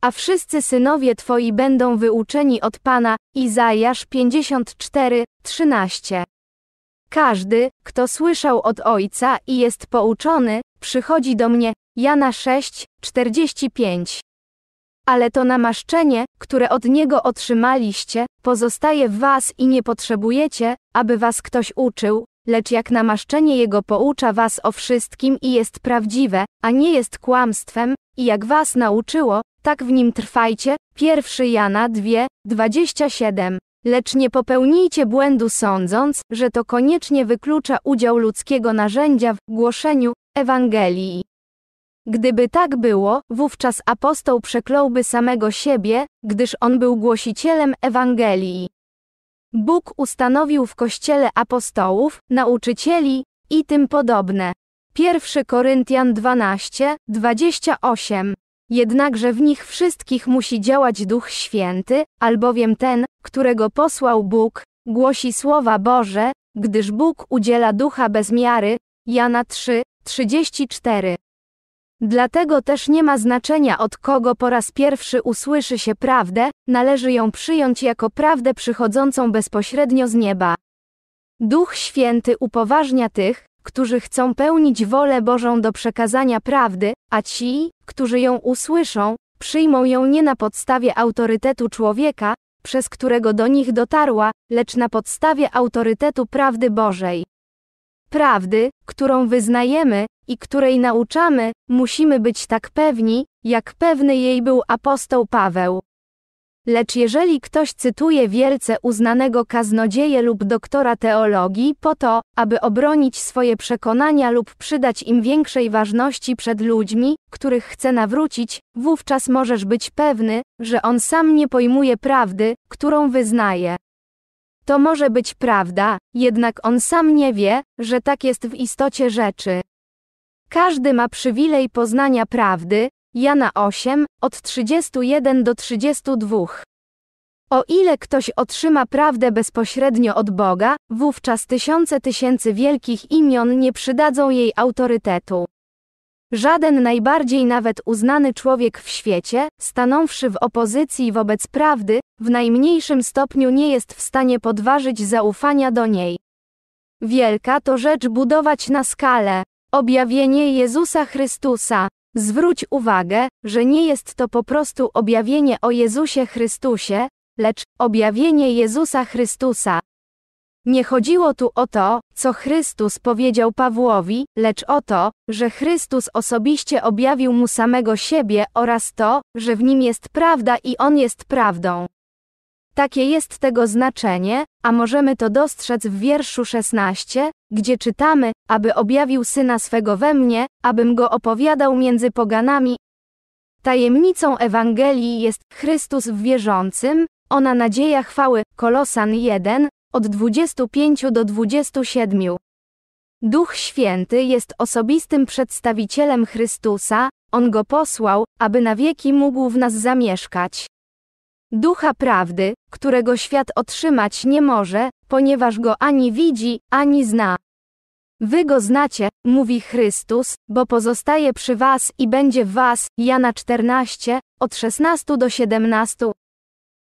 A wszyscy synowie twoi będą wyuczeni od Pana, Izajasz 54, 13. Każdy, kto słyszał od Ojca i jest pouczony, przychodzi do mnie, Jana 6, 45. Ale to namaszczenie, które od Niego otrzymaliście, pozostaje w Was i nie potrzebujecie, aby Was ktoś uczył, lecz jak namaszczenie Jego poucza Was o wszystkim i jest prawdziwe, a nie jest kłamstwem, i jak Was nauczyło, tak w nim trwajcie. 1 Jana 2, 27. Lecz nie popełnijcie błędu sądząc, że to koniecznie wyklucza udział ludzkiego narzędzia w głoszeniu Ewangelii. Gdyby tak było, wówczas apostoł przekląłby samego siebie, gdyż on był głosicielem Ewangelii. Bóg ustanowił w kościele apostołów, nauczycieli i tym podobne. 1 Koryntian 12, 28. Jednakże w nich wszystkich musi działać Duch Święty, albowiem ten, którego posłał Bóg, głosi słowa Boże, gdyż Bóg udziela ducha bez miary. Jana 3, 34. Dlatego też nie ma znaczenia od kogo po raz pierwszy usłyszy się prawdę, należy ją przyjąć jako prawdę przychodzącą bezpośrednio z nieba. Duch Święty upoważnia tych, którzy chcą pełnić wolę Bożą do przekazania prawdy, a ci, którzy ją usłyszą, przyjmą ją nie na podstawie autorytetu człowieka, przez którego do nich dotarła, lecz na podstawie autorytetu prawdy Bożej. Prawdy, którą wyznajemy i której nauczamy, musimy być tak pewni, jak pewny jej był apostoł Paweł. Lecz jeżeli ktoś cytuje wielce uznanego kaznodzieje lub doktora teologii po to, aby obronić swoje przekonania lub przydać im większej ważności przed ludźmi, których chce nawrócić, wówczas możesz być pewny, że on sam nie pojmuje prawdy, którą wyznaje. To może być prawda, jednak on sam nie wie, że tak jest w istocie rzeczy. Każdy ma przywilej poznania prawdy, Jana 8, od 31 do 32. O ile ktoś otrzyma prawdę bezpośrednio od Boga, wówczas tysiące tysięcy wielkich imion nie przydadzą jej autorytetu. Żaden najbardziej nawet uznany człowiek w świecie, stanąwszy w opozycji wobec prawdy, w najmniejszym stopniu nie jest w stanie podważyć zaufania do niej. Wielka to rzecz budować na skalę. Objawienie Jezusa Chrystusa. Zwróć uwagę, że nie jest to po prostu objawienie o Jezusie Chrystusie, lecz objawienie Jezusa Chrystusa, nie chodziło tu o to, co Chrystus powiedział Pawłowi, lecz o to, że Chrystus osobiście objawił mu samego siebie oraz to, że w nim jest prawda i on jest prawdą. Takie jest tego znaczenie, a możemy to dostrzec w wierszu 16, gdzie czytamy, aby objawił syna swego we mnie, abym go opowiadał między poganami. Tajemnicą Ewangelii jest Chrystus w wierzącym, ona nadzieja chwały, Kolosan 1, od 25 do 27. Duch Święty jest osobistym przedstawicielem Chrystusa, On go posłał, aby na wieki mógł w nas zamieszkać. Ducha prawdy, którego świat otrzymać nie może, ponieważ go ani widzi, ani zna. Wy go znacie, mówi Chrystus, bo pozostaje przy was i będzie w was, Jana 14, od 16 do 17.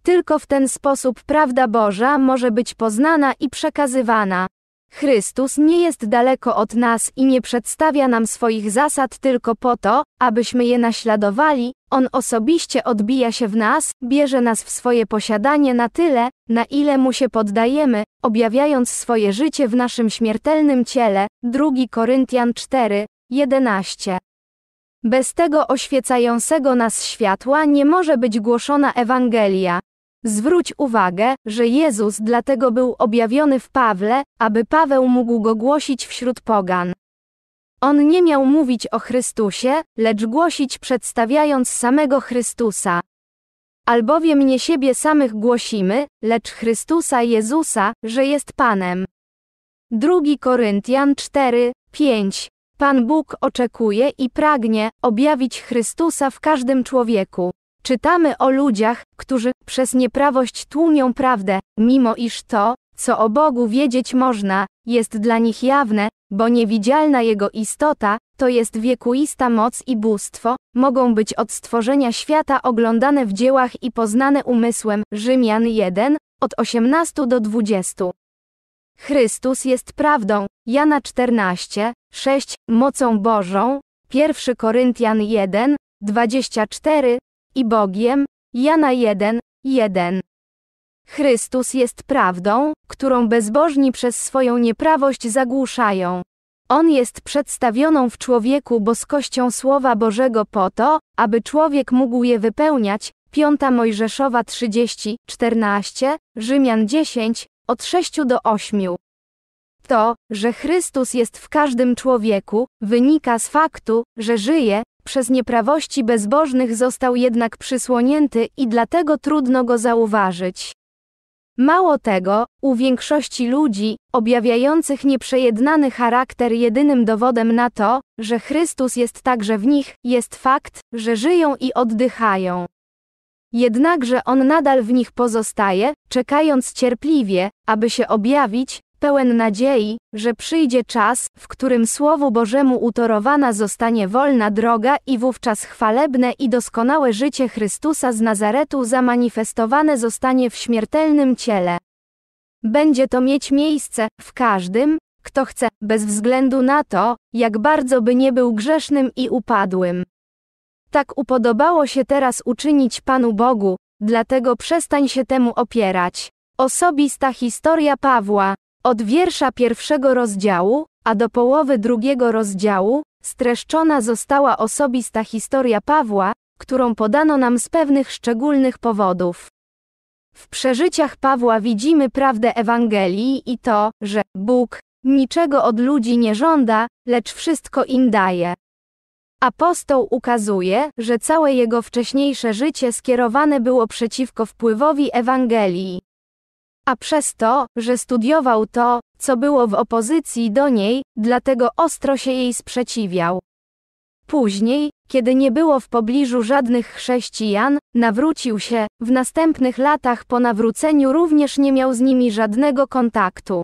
Tylko w ten sposób prawda Boża może być poznana i przekazywana. Chrystus nie jest daleko od nas i nie przedstawia nam swoich zasad tylko po to, abyśmy je naśladowali, On osobiście odbija się w nas, bierze nas w swoje posiadanie na tyle, na ile Mu się poddajemy, objawiając swoje życie w naszym śmiertelnym ciele. 2 Koryntian 4, 11. Bez tego oświecającego nas światła nie może być głoszona Ewangelia. Zwróć uwagę, że Jezus dlatego był objawiony w Pawle, aby Paweł mógł go głosić wśród pogan. On nie miał mówić o Chrystusie, lecz głosić przedstawiając samego Chrystusa. Albowiem nie siebie samych głosimy, lecz Chrystusa Jezusa, że jest Panem. 2 Koryntian 4, 5. Pan Bóg oczekuje i pragnie objawić Chrystusa w każdym człowieku. Czytamy o ludziach, którzy przez nieprawość tłumią prawdę, mimo iż to, co o Bogu wiedzieć można, jest dla nich jawne, bo niewidzialna Jego istota, to jest wiekuista moc i bóstwo, mogą być od stworzenia świata oglądane w dziełach i poznane umysłem. Rzymian 1, od 18 do 20. Chrystus jest prawdą, Jana 14, 6, mocą Bożą, 1 Koryntian 1, 24, i Bogiem, Jana 1, 1. Chrystus jest prawdą, którą bezbożni przez swoją nieprawość zagłuszają. On jest przedstawioną w człowieku boskością Słowa Bożego po to, aby człowiek mógł je wypełniać, 5 Mojżeszowa 30, 14, Rzymian 10, od 6 do 8. To, że Chrystus jest w każdym człowieku, wynika z faktu, że żyje, przez nieprawości bezbożnych został jednak przysłonięty i dlatego trudno go zauważyć. Mało tego, u większości ludzi, objawiających nieprzejednany charakter jedynym dowodem na to, że Chrystus jest także w nich, jest fakt, że żyją i oddychają. Jednakże On nadal w nich pozostaje, czekając cierpliwie, aby się objawić, pełen nadziei, że przyjdzie czas, w którym Słowu Bożemu utorowana zostanie wolna droga i wówczas chwalebne i doskonałe życie Chrystusa z Nazaretu zamanifestowane zostanie w śmiertelnym ciele. Będzie to mieć miejsce w każdym, kto chce, bez względu na to, jak bardzo by nie był grzesznym i upadłym. Tak upodobało się teraz uczynić Panu Bogu, dlatego przestań się temu opierać. Osobista historia Pawła od wiersza pierwszego rozdziału, a do połowy drugiego rozdziału, streszczona została osobista historia Pawła, którą podano nam z pewnych szczególnych powodów. W przeżyciach Pawła widzimy prawdę Ewangelii i to, że Bóg niczego od ludzi nie żąda, lecz wszystko im daje. Apostoł ukazuje, że całe jego wcześniejsze życie skierowane było przeciwko wpływowi Ewangelii. A przez to, że studiował to, co było w opozycji do niej, dlatego ostro się jej sprzeciwiał. Później, kiedy nie było w pobliżu żadnych chrześcijan, nawrócił się, w następnych latach po nawróceniu również nie miał z nimi żadnego kontaktu.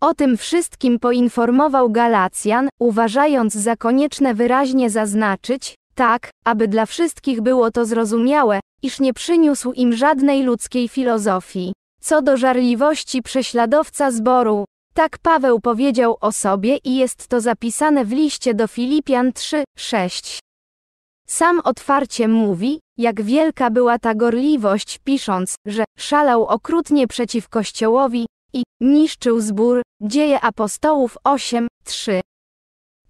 O tym wszystkim poinformował Galacjan, uważając za konieczne wyraźnie zaznaczyć, tak, aby dla wszystkich było to zrozumiałe, iż nie przyniósł im żadnej ludzkiej filozofii. Co do żarliwości prześladowca zboru, tak Paweł powiedział o sobie i jest to zapisane w liście do Filipian 3, 6. Sam otwarcie mówi, jak wielka była ta gorliwość, pisząc, że szalał okrutnie przeciw Kościołowi i niszczył zbór, dzieje apostołów 8, 3.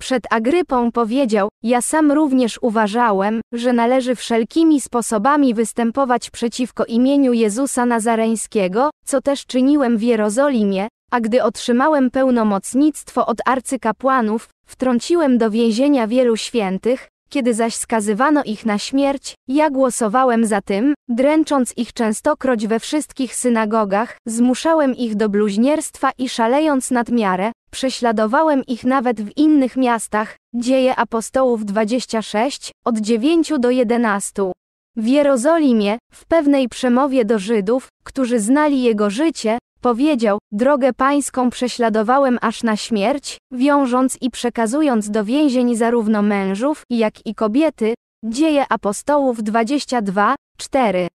Przed Agrypą powiedział: Ja sam również uważałem, że należy wszelkimi sposobami występować przeciwko imieniu Jezusa Nazareńskiego, co też czyniłem w Jerozolimie, a gdy otrzymałem pełnomocnictwo od arcykapłanów, wtrąciłem do więzienia wielu świętych, kiedy zaś skazywano ich na śmierć, ja głosowałem za tym, dręcząc ich częstokroć we wszystkich synagogach, zmuszałem ich do bluźnierstwa i szalejąc nad miarę, Prześladowałem ich nawet w innych miastach, dzieje apostołów 26, od 9 do 11. W Jerozolimie, w pewnej przemowie do Żydów, którzy znali jego życie, powiedział, drogę pańską prześladowałem aż na śmierć, wiążąc i przekazując do więzień zarówno mężów, jak i kobiety, dzieje apostołów 22, 4.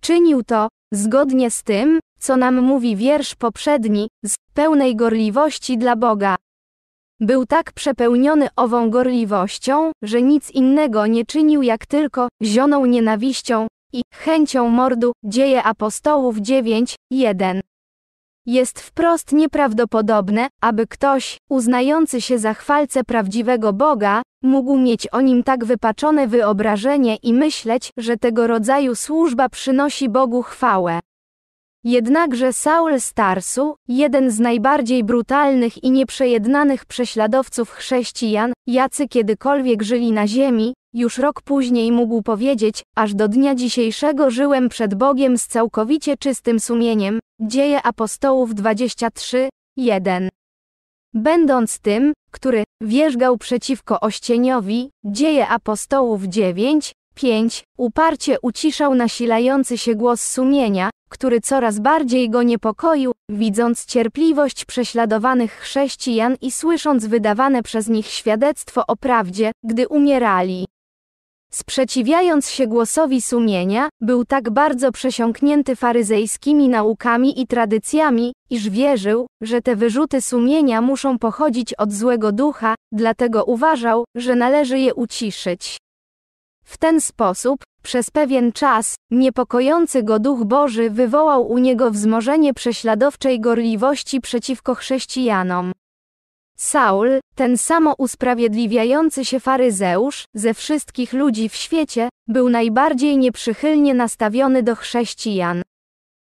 Czynił to, Zgodnie z tym, co nam mówi wiersz poprzedni, z pełnej gorliwości dla Boga. Był tak przepełniony ową gorliwością, że nic innego nie czynił jak tylko zioną nienawiścią i chęcią mordu. Dzieje apostołów 1. Jest wprost nieprawdopodobne, aby ktoś, uznający się za chwalce prawdziwego Boga, Mógł mieć o nim tak wypaczone wyobrażenie i myśleć, że tego rodzaju służba przynosi Bogu chwałę. Jednakże Saul Starsu, jeden z najbardziej brutalnych i nieprzejednanych prześladowców chrześcijan, jacy kiedykolwiek żyli na ziemi, już rok później mógł powiedzieć, aż do dnia dzisiejszego żyłem przed Bogiem z całkowicie czystym sumieniem, Dzieje apostołów 23, 1. Będąc tym, który wierzgał przeciwko ościeniowi, dzieje apostołów 9, 5, uparcie uciszał nasilający się głos sumienia, który coraz bardziej go niepokoił, widząc cierpliwość prześladowanych chrześcijan i słysząc wydawane przez nich świadectwo o prawdzie, gdy umierali. Sprzeciwiając się głosowi sumienia, był tak bardzo przesiąknięty faryzejskimi naukami i tradycjami, iż wierzył, że te wyrzuty sumienia muszą pochodzić od złego ducha, dlatego uważał, że należy je uciszyć. W ten sposób, przez pewien czas, niepokojący go duch Boży wywołał u niego wzmożenie prześladowczej gorliwości przeciwko chrześcijanom. Saul, ten samo usprawiedliwiający się faryzeusz, ze wszystkich ludzi w świecie, był najbardziej nieprzychylnie nastawiony do chrześcijan.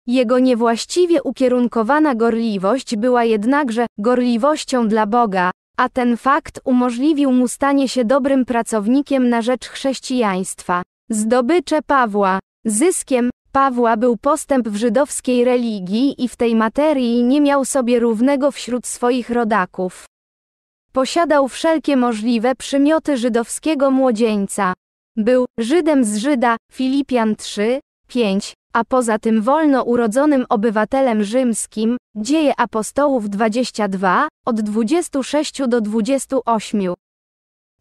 Jego niewłaściwie ukierunkowana gorliwość była jednakże gorliwością dla Boga, a ten fakt umożliwił mu stanie się dobrym pracownikiem na rzecz chrześcijaństwa. Zdobycze Pawła, zyskiem, Pawła był postęp w żydowskiej religii i w tej materii nie miał sobie równego wśród swoich rodaków. Posiadał wszelkie możliwe przymioty żydowskiego młodzieńca. Był Żydem z Żyda, Filipian 3, 5, a poza tym wolno urodzonym obywatelem rzymskim, Dzieje Apostołów 22, od 26 do 28.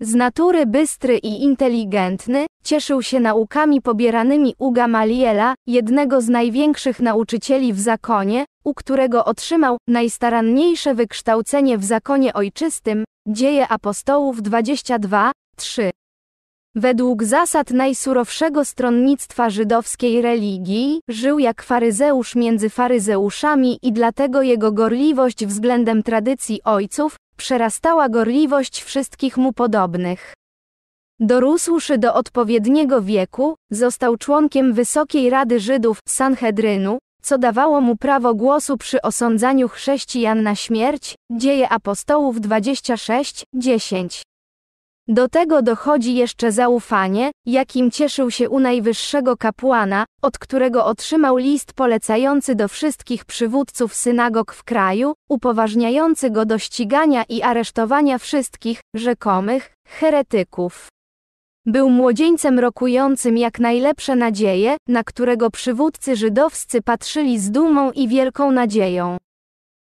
Z natury bystry i inteligentny, cieszył się naukami pobieranymi u Gamaliela, jednego z największych nauczycieli w zakonie, u którego otrzymał najstaranniejsze wykształcenie w zakonie ojczystym, Dzieje Apostołów 22, 3. Według zasad najsurowszego stronnictwa żydowskiej religii, żył jak faryzeusz między faryzeuszami i dlatego jego gorliwość względem tradycji ojców, przerastała gorliwość wszystkich mu podobnych. Dorósłszy do odpowiedniego wieku, został członkiem Wysokiej Rady Żydów Sanhedrynu, co dawało mu prawo głosu przy osądzaniu chrześcijan na śmierć, dzieje apostołów 26, 10. Do tego dochodzi jeszcze zaufanie, jakim cieszył się u najwyższego kapłana, od którego otrzymał list polecający do wszystkich przywódców synagog w kraju, upoważniający go do ścigania i aresztowania wszystkich, rzekomych, heretyków. Był młodzieńcem rokującym jak najlepsze nadzieje, na którego przywódcy żydowscy patrzyli z dumą i wielką nadzieją.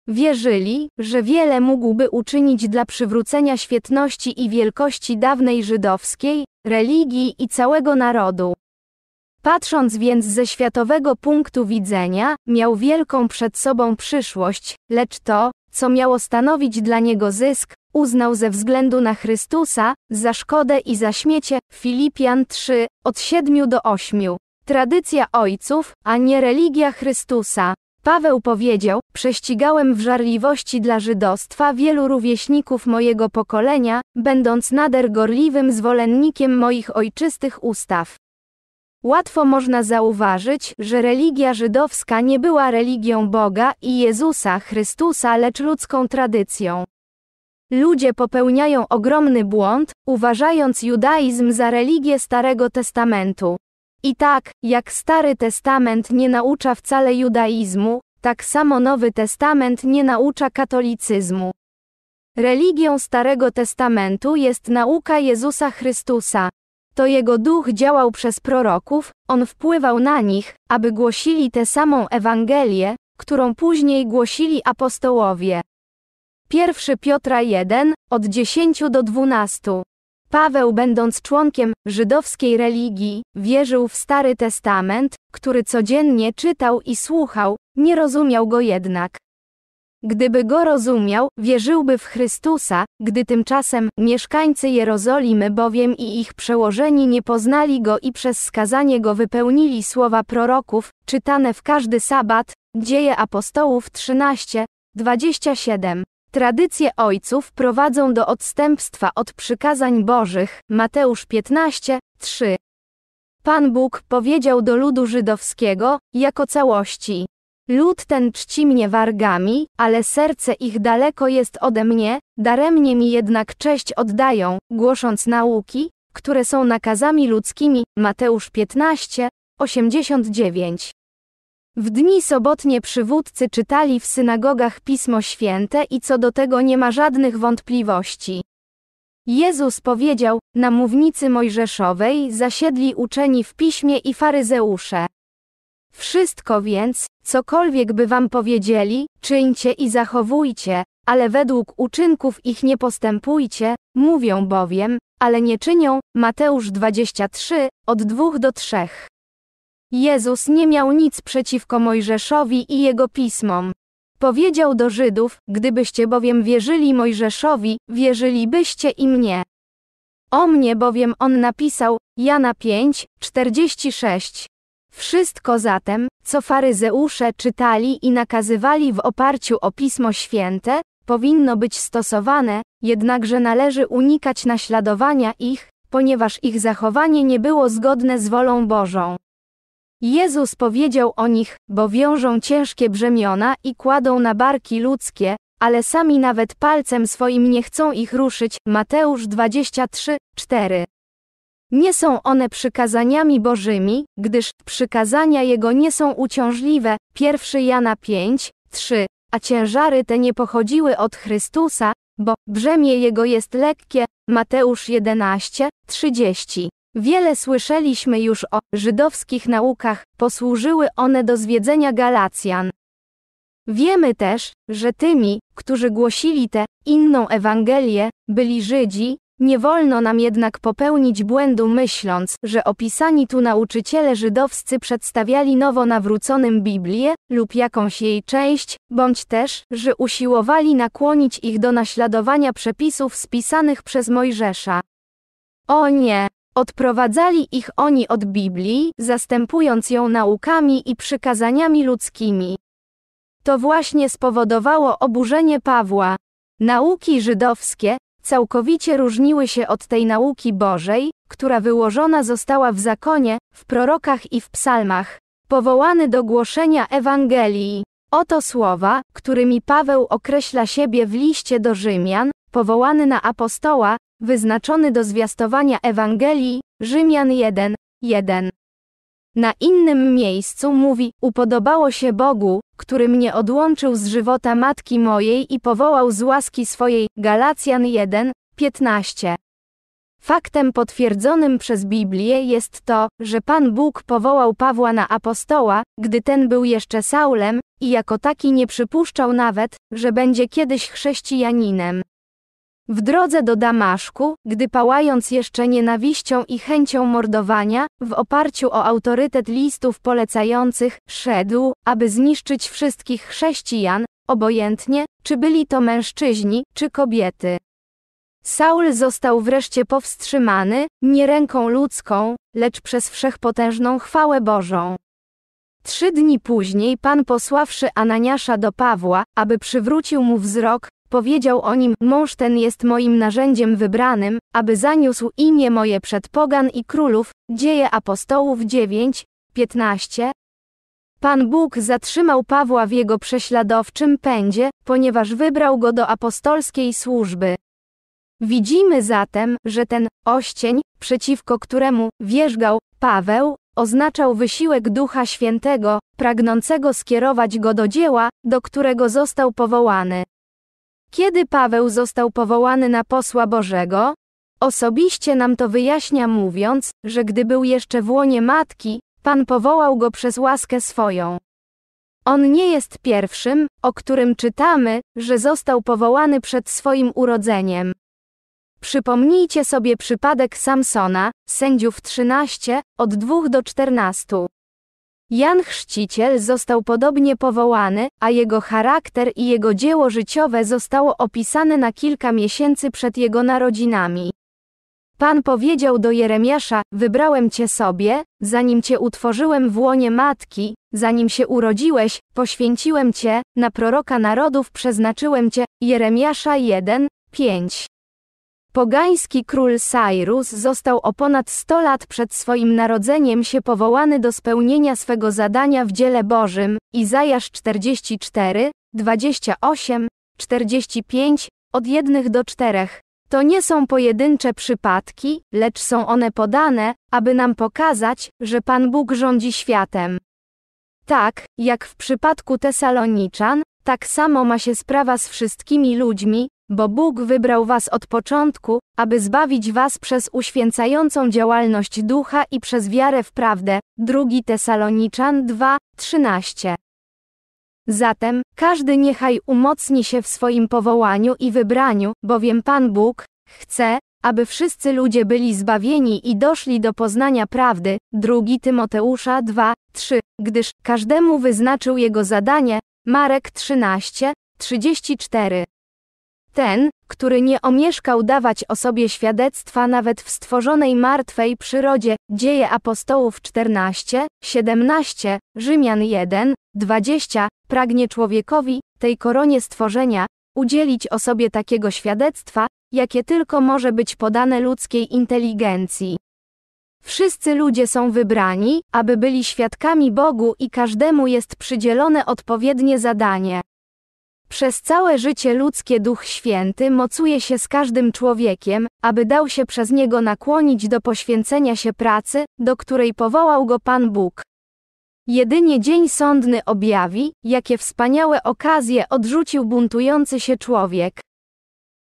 Wierzyli, że wiele mógłby uczynić dla przywrócenia świetności i wielkości dawnej żydowskiej, religii i całego narodu. Patrząc więc ze światowego punktu widzenia, miał wielką przed sobą przyszłość, lecz to, co miało stanowić dla niego zysk, uznał ze względu na Chrystusa, za szkodę i za śmiecie, Filipian 3, od 7 do 8. Tradycja ojców, a nie religia Chrystusa. Paweł powiedział, prześcigałem w żarliwości dla żydostwa wielu rówieśników mojego pokolenia, będąc nader gorliwym zwolennikiem moich ojczystych ustaw. Łatwo można zauważyć, że religia żydowska nie była religią Boga i Jezusa Chrystusa, lecz ludzką tradycją. Ludzie popełniają ogromny błąd, uważając judaizm za religię Starego Testamentu. I tak, jak Stary Testament nie naucza wcale judaizmu, tak samo Nowy Testament nie naucza katolicyzmu. Religią Starego Testamentu jest nauka Jezusa Chrystusa. To Jego duch działał przez proroków, on wpływał na nich, aby głosili tę samą Ewangelię, którą później głosili apostołowie. 1 Piotra 1, od 10 do 12. Paweł, będąc członkiem żydowskiej religii, wierzył w Stary Testament, który codziennie czytał i słuchał, nie rozumiał go jednak. Gdyby go rozumiał, wierzyłby w Chrystusa, gdy tymczasem mieszkańcy Jerozolimy bowiem i ich przełożeni nie poznali go i przez skazanie go wypełnili słowa proroków, czytane w każdy sabat, dzieje apostołów 13, 27. Tradycje ojców prowadzą do odstępstwa od przykazań bożych. Mateusz 15, 3. Pan Bóg powiedział do ludu żydowskiego, jako całości. Lud ten czci mnie wargami, ale serce ich daleko jest ode mnie, daremnie mi jednak cześć oddają, głosząc nauki, które są nakazami ludzkimi. Mateusz 15, 89. W dni sobotnie przywódcy czytali w synagogach Pismo Święte i co do tego nie ma żadnych wątpliwości. Jezus powiedział, na mównicy Mojżeszowej zasiedli uczeni w piśmie i faryzeusze. Wszystko więc, cokolwiek by wam powiedzieli, czyńcie i zachowujcie, ale według uczynków ich nie postępujcie, mówią bowiem, ale nie czynią, Mateusz 23, od 2 do 3. Jezus nie miał nic przeciwko Mojżeszowi i jego pismom. Powiedział do Żydów, gdybyście bowiem wierzyli Mojżeszowi, wierzylibyście i mnie. O mnie bowiem on napisał, Jana 5, 46. Wszystko zatem, co faryzeusze czytali i nakazywali w oparciu o Pismo Święte, powinno być stosowane, jednakże należy unikać naśladowania ich, ponieważ ich zachowanie nie było zgodne z wolą Bożą. Jezus powiedział o nich, bo wiążą ciężkie brzemiona i kładą na barki ludzkie, ale sami nawet palcem swoim nie chcą ich ruszyć. Mateusz 23, 4. Nie są one przykazaniami Bożymi, gdyż przykazania Jego nie są uciążliwe. 1 Jana 5, 3. A ciężary te nie pochodziły od Chrystusa, bo brzemie Jego jest lekkie. Mateusz 11, 30. Wiele słyszeliśmy już o żydowskich naukach, posłużyły one do zwiedzenia Galacjan. Wiemy też, że tymi, którzy głosili tę inną Ewangelię, byli Żydzi, nie wolno nam jednak popełnić błędu myśląc, że opisani tu nauczyciele żydowscy przedstawiali nowo nawróconym Biblię lub jakąś jej część, bądź też, że usiłowali nakłonić ich do naśladowania przepisów spisanych przez Mojżesza. O nie! Odprowadzali ich oni od Biblii, zastępując ją naukami i przykazaniami ludzkimi. To właśnie spowodowało oburzenie Pawła. Nauki żydowskie całkowicie różniły się od tej nauki Bożej, która wyłożona została w zakonie, w prorokach i w psalmach. Powołany do głoszenia Ewangelii. Oto słowa, którymi Paweł określa siebie w liście do Rzymian, powołany na apostoła, wyznaczony do zwiastowania Ewangelii, Rzymian 1, 1. Na innym miejscu mówi, upodobało się Bogu, który mnie odłączył z żywota matki mojej i powołał z łaski swojej, Galacjan 1, 15. Faktem potwierdzonym przez Biblię jest to, że Pan Bóg powołał Pawła na apostoła, gdy ten był jeszcze Saulem, i jako taki nie przypuszczał nawet, że będzie kiedyś chrześcijaninem. W drodze do Damaszku, gdy pałając jeszcze nienawiścią i chęcią mordowania, w oparciu o autorytet listów polecających, szedł, aby zniszczyć wszystkich chrześcijan, obojętnie, czy byli to mężczyźni, czy kobiety. Saul został wreszcie powstrzymany, nie ręką ludzką, lecz przez wszechpotężną chwałę Bożą. Trzy dni później Pan posławszy Ananiasza do Pawła, aby przywrócił mu wzrok, Powiedział o nim, mąż ten jest moim narzędziem wybranym, aby zaniósł imię moje przed pogan i królów, dzieje apostołów 9, 15. Pan Bóg zatrzymał Pawła w jego prześladowczym pędzie, ponieważ wybrał go do apostolskiej służby. Widzimy zatem, że ten oścień, przeciwko któremu wierzgał Paweł, oznaczał wysiłek Ducha Świętego, pragnącego skierować go do dzieła, do którego został powołany. Kiedy Paweł został powołany na posła Bożego? Osobiście nam to wyjaśnia mówiąc, że gdy był jeszcze w łonie matki, Pan powołał go przez łaskę swoją. On nie jest pierwszym, o którym czytamy, że został powołany przed swoim urodzeniem. Przypomnijcie sobie przypadek Samsona, sędziów 13, od 2 do 14. Jan Chrzciciel został podobnie powołany, a jego charakter i jego dzieło życiowe zostało opisane na kilka miesięcy przed jego narodzinami. Pan powiedział do Jeremiasza: Wybrałem cię sobie, zanim cię utworzyłem w łonie matki, zanim się urodziłeś, poświęciłem cię, na proroka narodów przeznaczyłem cię. Jeremiasza 1, 5. Pogański król Cyrus został o ponad 100 lat przed swoim narodzeniem się powołany do spełnienia swego zadania w dziele Bożym, Izajasz 44, 28, 45, od 1 do 4. To nie są pojedyncze przypadki, lecz są one podane, aby nam pokazać, że Pan Bóg rządzi światem. Tak, jak w przypadku Tesaloniczan, tak samo ma się sprawa z wszystkimi ludźmi, bo Bóg wybrał was od początku, aby zbawić was przez uświęcającą działalność ducha i przez wiarę w prawdę. 2 Tesaloniczan 2, 13. Zatem, każdy niechaj umocni się w swoim powołaniu i wybraniu, bowiem Pan Bóg chce, aby wszyscy ludzie byli zbawieni i doszli do poznania prawdy. 2 Tymoteusza 2, 3. Gdyż każdemu wyznaczył jego zadanie. Marek 13, 34. Ten, który nie omieszkał dawać o sobie świadectwa nawet w stworzonej martwej przyrodzie, dzieje apostołów 14, 17, Rzymian 1, 20, pragnie człowiekowi, tej koronie stworzenia, udzielić o sobie takiego świadectwa, jakie tylko może być podane ludzkiej inteligencji. Wszyscy ludzie są wybrani, aby byli świadkami Bogu i każdemu jest przydzielone odpowiednie zadanie. Przez całe życie ludzkie Duch Święty mocuje się z każdym człowiekiem, aby dał się przez niego nakłonić do poświęcenia się pracy, do której powołał go Pan Bóg. Jedynie dzień sądny objawi, jakie wspaniałe okazje odrzucił buntujący się człowiek.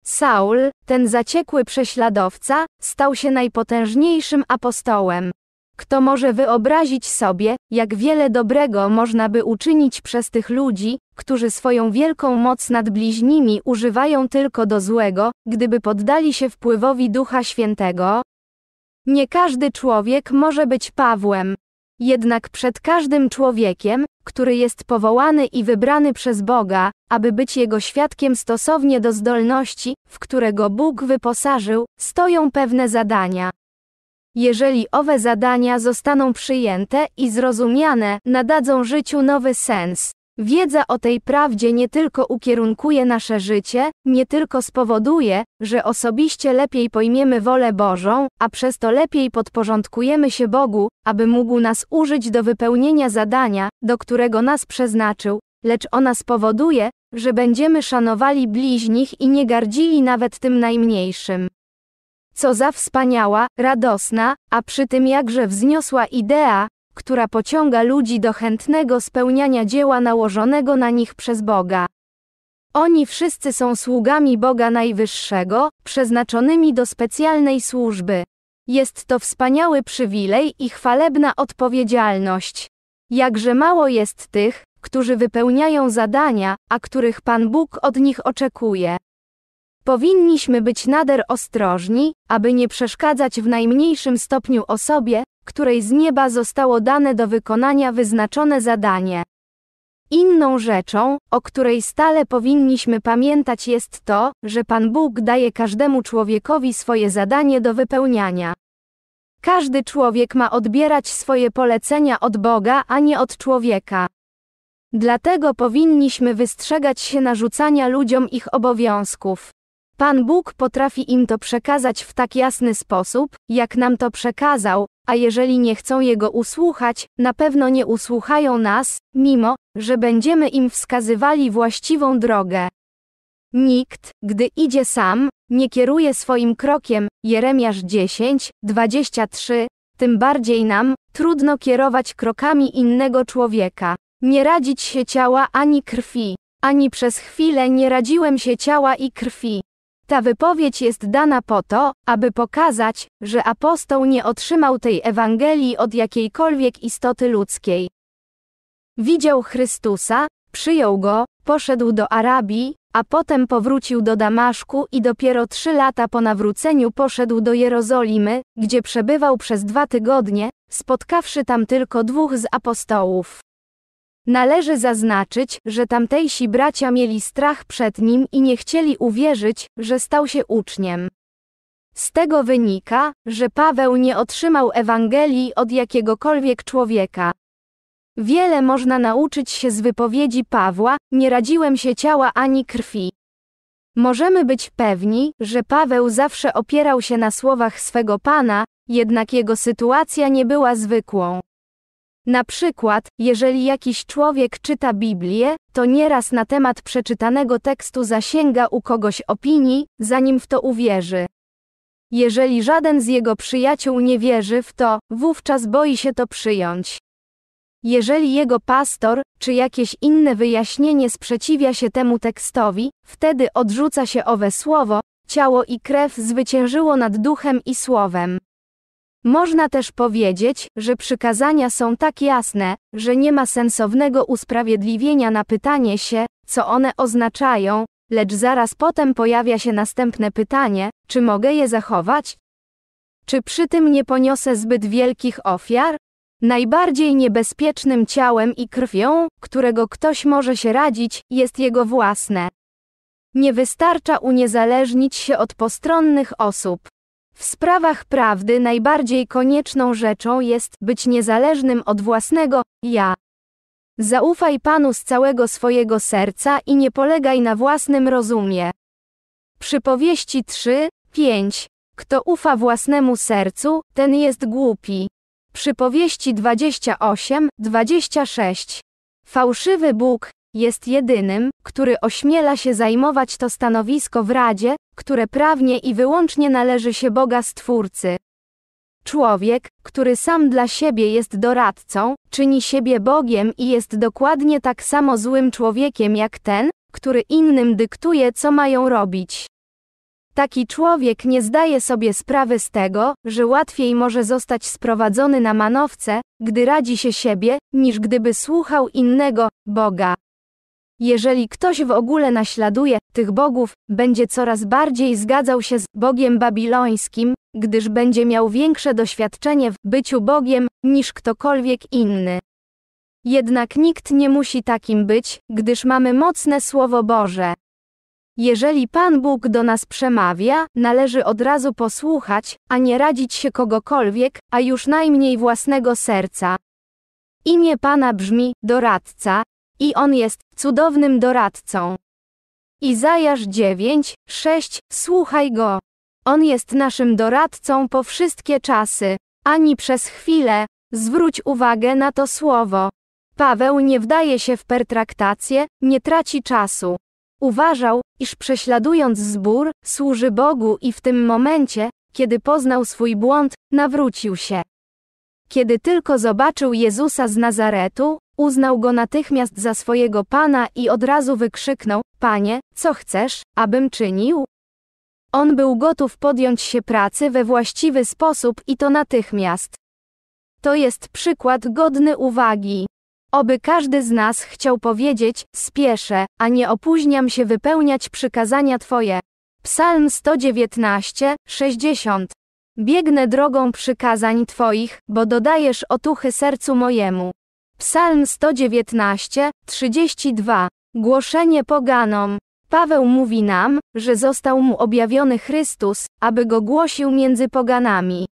Saul, ten zaciekły prześladowca, stał się najpotężniejszym apostołem. Kto może wyobrazić sobie, jak wiele dobrego można by uczynić przez tych ludzi, którzy swoją wielką moc nad bliźnimi używają tylko do złego, gdyby poddali się wpływowi Ducha Świętego? Nie każdy człowiek może być Pawłem. Jednak przed każdym człowiekiem, który jest powołany i wybrany przez Boga, aby być Jego świadkiem stosownie do zdolności, w którego Bóg wyposażył, stoją pewne zadania. Jeżeli owe zadania zostaną przyjęte i zrozumiane, nadadzą życiu nowy sens. Wiedza o tej prawdzie nie tylko ukierunkuje nasze życie, nie tylko spowoduje, że osobiście lepiej pojmiemy wolę Bożą, a przez to lepiej podporządkujemy się Bogu, aby mógł nas użyć do wypełnienia zadania, do którego nas przeznaczył, lecz ona spowoduje, że będziemy szanowali bliźnich i nie gardzili nawet tym najmniejszym. Co za wspaniała, radosna, a przy tym jakże wzniosła idea, która pociąga ludzi do chętnego spełniania dzieła nałożonego na nich przez Boga. Oni wszyscy są sługami Boga Najwyższego, przeznaczonymi do specjalnej służby. Jest to wspaniały przywilej i chwalebna odpowiedzialność. Jakże mało jest tych, którzy wypełniają zadania, a których Pan Bóg od nich oczekuje. Powinniśmy być nader ostrożni, aby nie przeszkadzać w najmniejszym stopniu osobie, której z nieba zostało dane do wykonania wyznaczone zadanie. Inną rzeczą, o której stale powinniśmy pamiętać jest to, że Pan Bóg daje każdemu człowiekowi swoje zadanie do wypełniania. Każdy człowiek ma odbierać swoje polecenia od Boga, a nie od człowieka. Dlatego powinniśmy wystrzegać się narzucania ludziom ich obowiązków. Pan Bóg potrafi im to przekazać w tak jasny sposób, jak nam to przekazał, a jeżeli nie chcą jego usłuchać, na pewno nie usłuchają nas, mimo, że będziemy im wskazywali właściwą drogę. Nikt, gdy idzie sam, nie kieruje swoim krokiem, Jeremiasz 10, 23, tym bardziej nam, trudno kierować krokami innego człowieka. Nie radzić się ciała ani krwi, ani przez chwilę nie radziłem się ciała i krwi. Ta wypowiedź jest dana po to, aby pokazać, że apostoł nie otrzymał tej Ewangelii od jakiejkolwiek istoty ludzkiej. Widział Chrystusa, przyjął go, poszedł do Arabii, a potem powrócił do Damaszku i dopiero trzy lata po nawróceniu poszedł do Jerozolimy, gdzie przebywał przez dwa tygodnie, spotkawszy tam tylko dwóch z apostołów. Należy zaznaczyć, że tamtejsi bracia mieli strach przed nim i nie chcieli uwierzyć, że stał się uczniem. Z tego wynika, że Paweł nie otrzymał Ewangelii od jakiegokolwiek człowieka. Wiele można nauczyć się z wypowiedzi Pawła, nie radziłem się ciała ani krwi. Możemy być pewni, że Paweł zawsze opierał się na słowach swego Pana, jednak jego sytuacja nie była zwykłą. Na przykład, jeżeli jakiś człowiek czyta Biblię, to nieraz na temat przeczytanego tekstu zasięga u kogoś opinii, zanim w to uwierzy. Jeżeli żaden z jego przyjaciół nie wierzy w to, wówczas boi się to przyjąć. Jeżeli jego pastor, czy jakieś inne wyjaśnienie sprzeciwia się temu tekstowi, wtedy odrzuca się owe słowo, ciało i krew zwyciężyło nad duchem i słowem. Można też powiedzieć, że przykazania są tak jasne, że nie ma sensownego usprawiedliwienia na pytanie się, co one oznaczają, lecz zaraz potem pojawia się następne pytanie, czy mogę je zachować? Czy przy tym nie poniosę zbyt wielkich ofiar? Najbardziej niebezpiecznym ciałem i krwią, którego ktoś może się radzić, jest jego własne. Nie wystarcza uniezależnić się od postronnych osób. W sprawach prawdy najbardziej konieczną rzeczą jest być niezależnym od własnego ja. Zaufaj Panu z całego swojego serca i nie polegaj na własnym rozumie. Przypowieści 3, 5. Kto ufa własnemu sercu, ten jest głupi. Przypowieści 28, 26. Fałszywy Bóg jest jedynym, który ośmiela się zajmować to stanowisko w Radzie, które prawnie i wyłącznie należy się Boga Stwórcy. Człowiek, który sam dla siebie jest doradcą, czyni siebie Bogiem i jest dokładnie tak samo złym człowiekiem jak ten, który innym dyktuje, co mają robić. Taki człowiek nie zdaje sobie sprawy z tego, że łatwiej może zostać sprowadzony na manowce, gdy radzi się siebie, niż gdyby słuchał innego, Boga. Jeżeli ktoś w ogóle naśladuje tych bogów, będzie coraz bardziej zgadzał się z Bogiem babilońskim, gdyż będzie miał większe doświadczenie w byciu Bogiem niż ktokolwiek inny. Jednak nikt nie musi takim być, gdyż mamy mocne Słowo Boże. Jeżeli Pan Bóg do nas przemawia, należy od razu posłuchać, a nie radzić się kogokolwiek, a już najmniej własnego serca. Imię Pana brzmi doradca, i on jest cudownym doradcą. Izajasz 9, 6, słuchaj go. On jest naszym doradcą po wszystkie czasy, ani przez chwilę, zwróć uwagę na to słowo. Paweł nie wdaje się w pertraktację, nie traci czasu. Uważał, iż prześladując zbór, służy Bogu i w tym momencie, kiedy poznał swój błąd, nawrócił się. Kiedy tylko zobaczył Jezusa z Nazaretu, uznał go natychmiast za swojego pana i od razu wykrzyknął: Panie, co chcesz, abym czynił? On był gotów podjąć się pracy we właściwy sposób i to natychmiast. To jest przykład godny uwagi. Oby każdy z nas chciał powiedzieć: Spieszę, a nie opóźniam się wypełniać przykazania Twoje. Psalm 119, 60. Biegnę drogą przykazań Twoich, bo dodajesz otuchy sercu mojemu. Psalm 119, 32. Głoszenie poganom. Paweł mówi nam, że został mu objawiony Chrystus, aby go głosił między poganami.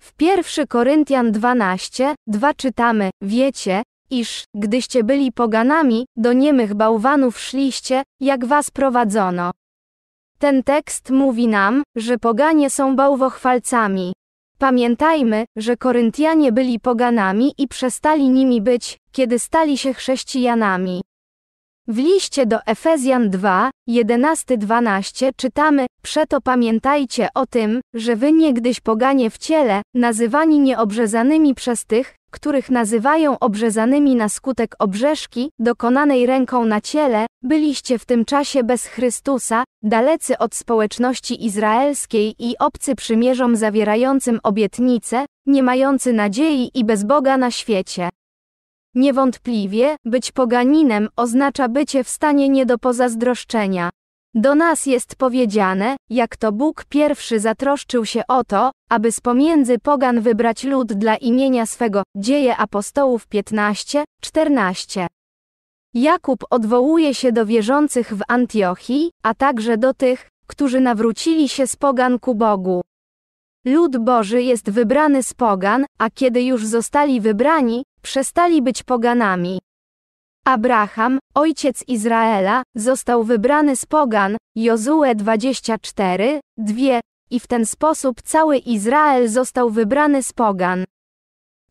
W 1 Koryntian 12, 2 czytamy, wiecie, iż, gdyście byli poganami, do niemych bałwanów szliście, jak was prowadzono. Ten tekst mówi nam, że poganie są bałwochwalcami. Pamiętajmy, że Koryntianie byli poganami i przestali nimi być, kiedy stali się chrześcijanami. W liście do Efezjan 2, 11-12 czytamy, Przeto pamiętajcie o tym, że wy niegdyś poganie w ciele, nazywani nieobrzezanymi przez tych, których nazywają obrzezanymi na skutek obrzeżki, dokonanej ręką na ciele, byliście w tym czasie bez Chrystusa, dalecy od społeczności izraelskiej i obcy przymierzom zawierającym obietnice, nie mający nadziei i bez Boga na świecie. Niewątpliwie, być poganinem oznacza bycie w stanie nie do pozazdroszczenia. Do nas jest powiedziane, jak to Bóg pierwszy zatroszczył się o to, aby z pomiędzy pogan wybrać lud dla imienia swego. Dzieje apostołów 15, 14. Jakub odwołuje się do wierzących w Antiochii, a także do tych, którzy nawrócili się z pogan ku Bogu. Lud Boży jest wybrany z pogan, a kiedy już zostali wybrani, przestali być poganami. Abraham, ojciec Izraela, został wybrany z pogan, Jozue 24, 2, i w ten sposób cały Izrael został wybrany z pogan.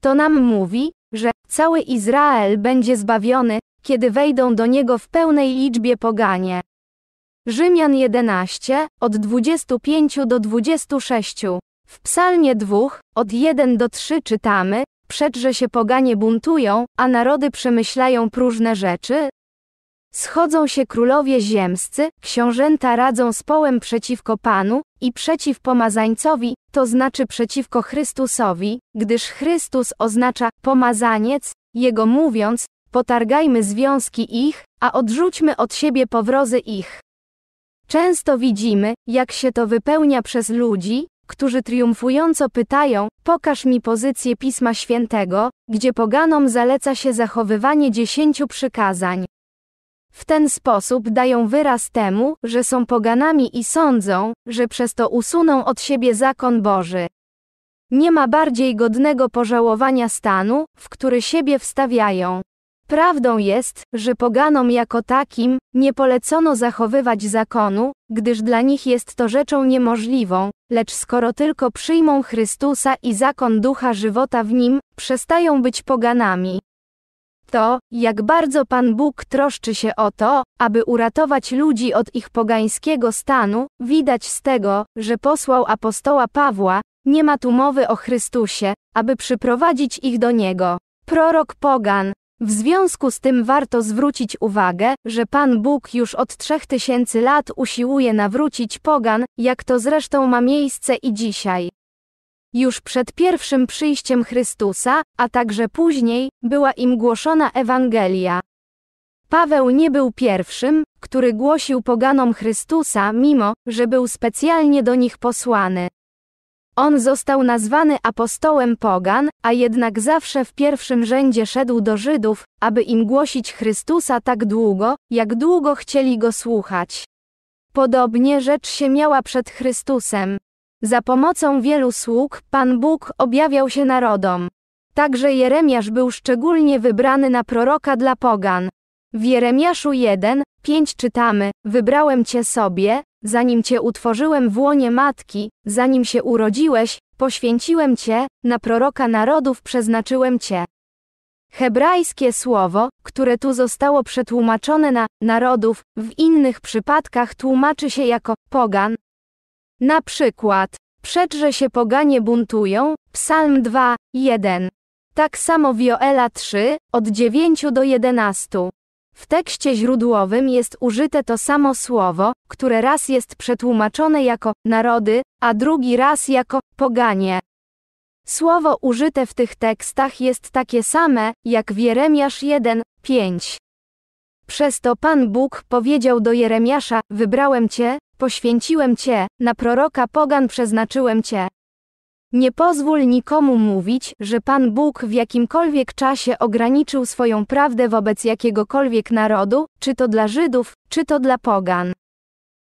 To nam mówi, że cały Izrael będzie zbawiony, kiedy wejdą do niego w pełnej liczbie poganie. Rzymian 11, od 25 do 26. W Psalmie 2, od 1 do 3 czytamy, Przedże się poganie buntują, a narody przemyślają próżne rzeczy. Schodzą się królowie ziemscy, książęta radzą z połem przeciwko Panu i przeciw pomazańcowi, to znaczy przeciwko Chrystusowi, gdyż Chrystus oznacza pomazaniec, jego mówiąc, potargajmy związki ich, a odrzućmy od siebie powrozy ich. Często widzimy, jak się to wypełnia przez ludzi, którzy triumfująco pytają: Pokaż mi pozycję Pisma Świętego, gdzie poganom zaleca się zachowywanie dziesięciu przykazań. W ten sposób dają wyraz temu, że są poganami i sądzą, że przez to usuną od siebie zakon Boży. Nie ma bardziej godnego pożałowania stanu, w który siebie wstawiają. Prawdą jest, że poganom jako takim nie polecono zachowywać zakonu, gdyż dla nich jest to rzeczą niemożliwą, lecz skoro tylko przyjmą Chrystusa i zakon ducha żywota w nim, przestają być poganami. To, jak bardzo Pan Bóg troszczy się o to, aby uratować ludzi od ich pogańskiego stanu, widać z tego, że posłał apostoła Pawła, nie ma tu mowy o Chrystusie, aby przyprowadzić ich do Niego. Prorok Pogan, w związku z tym warto zwrócić uwagę, że Pan Bóg już od trzech tysięcy lat usiłuje nawrócić pogan, jak to zresztą ma miejsce i dzisiaj. Już przed pierwszym przyjściem Chrystusa, a także później, była im głoszona Ewangelia. Paweł nie był pierwszym, który głosił poganom Chrystusa, mimo że był specjalnie do nich posłany. On został nazwany apostołem pogan, a jednak zawsze w pierwszym rzędzie szedł do Żydów, aby im głosić Chrystusa tak długo, jak długo chcieli go słuchać. Podobnie rzecz się miała przed Chrystusem. Za pomocą wielu sług Pan Bóg objawiał się narodom. Także Jeremiasz był szczególnie wybrany na proroka dla pogan. W Jeremiaszu 1, 5 czytamy: Wybrałem cię sobie, zanim cię utworzyłem w łonie matki, zanim się urodziłeś, poświęciłem cię, na proroka narodów przeznaczyłem cię. Hebrajskie słowo, które tu zostało przetłumaczone na narodów, w innych przypadkach tłumaczy się jako pogan. Na przykład, że się poganie buntują, Psalm 2, 1. Tak samo Wioela 3, od 9 do 11. W tekście źródłowym jest użyte to samo słowo, które raz jest przetłumaczone jako narody, a drugi raz jako poganie. Słowo użyte w tych tekstach jest takie same, jak w Jeremiasz 1:5. Przez to Pan Bóg powiedział do Jeremiasza: Wybrałem cię, poświęciłem cię, na proroka pogan przeznaczyłem cię. Nie pozwól nikomu mówić, że Pan Bóg w jakimkolwiek czasie ograniczył swoją prawdę wobec jakiegokolwiek narodu, czy to dla Żydów, czy to dla Pogan.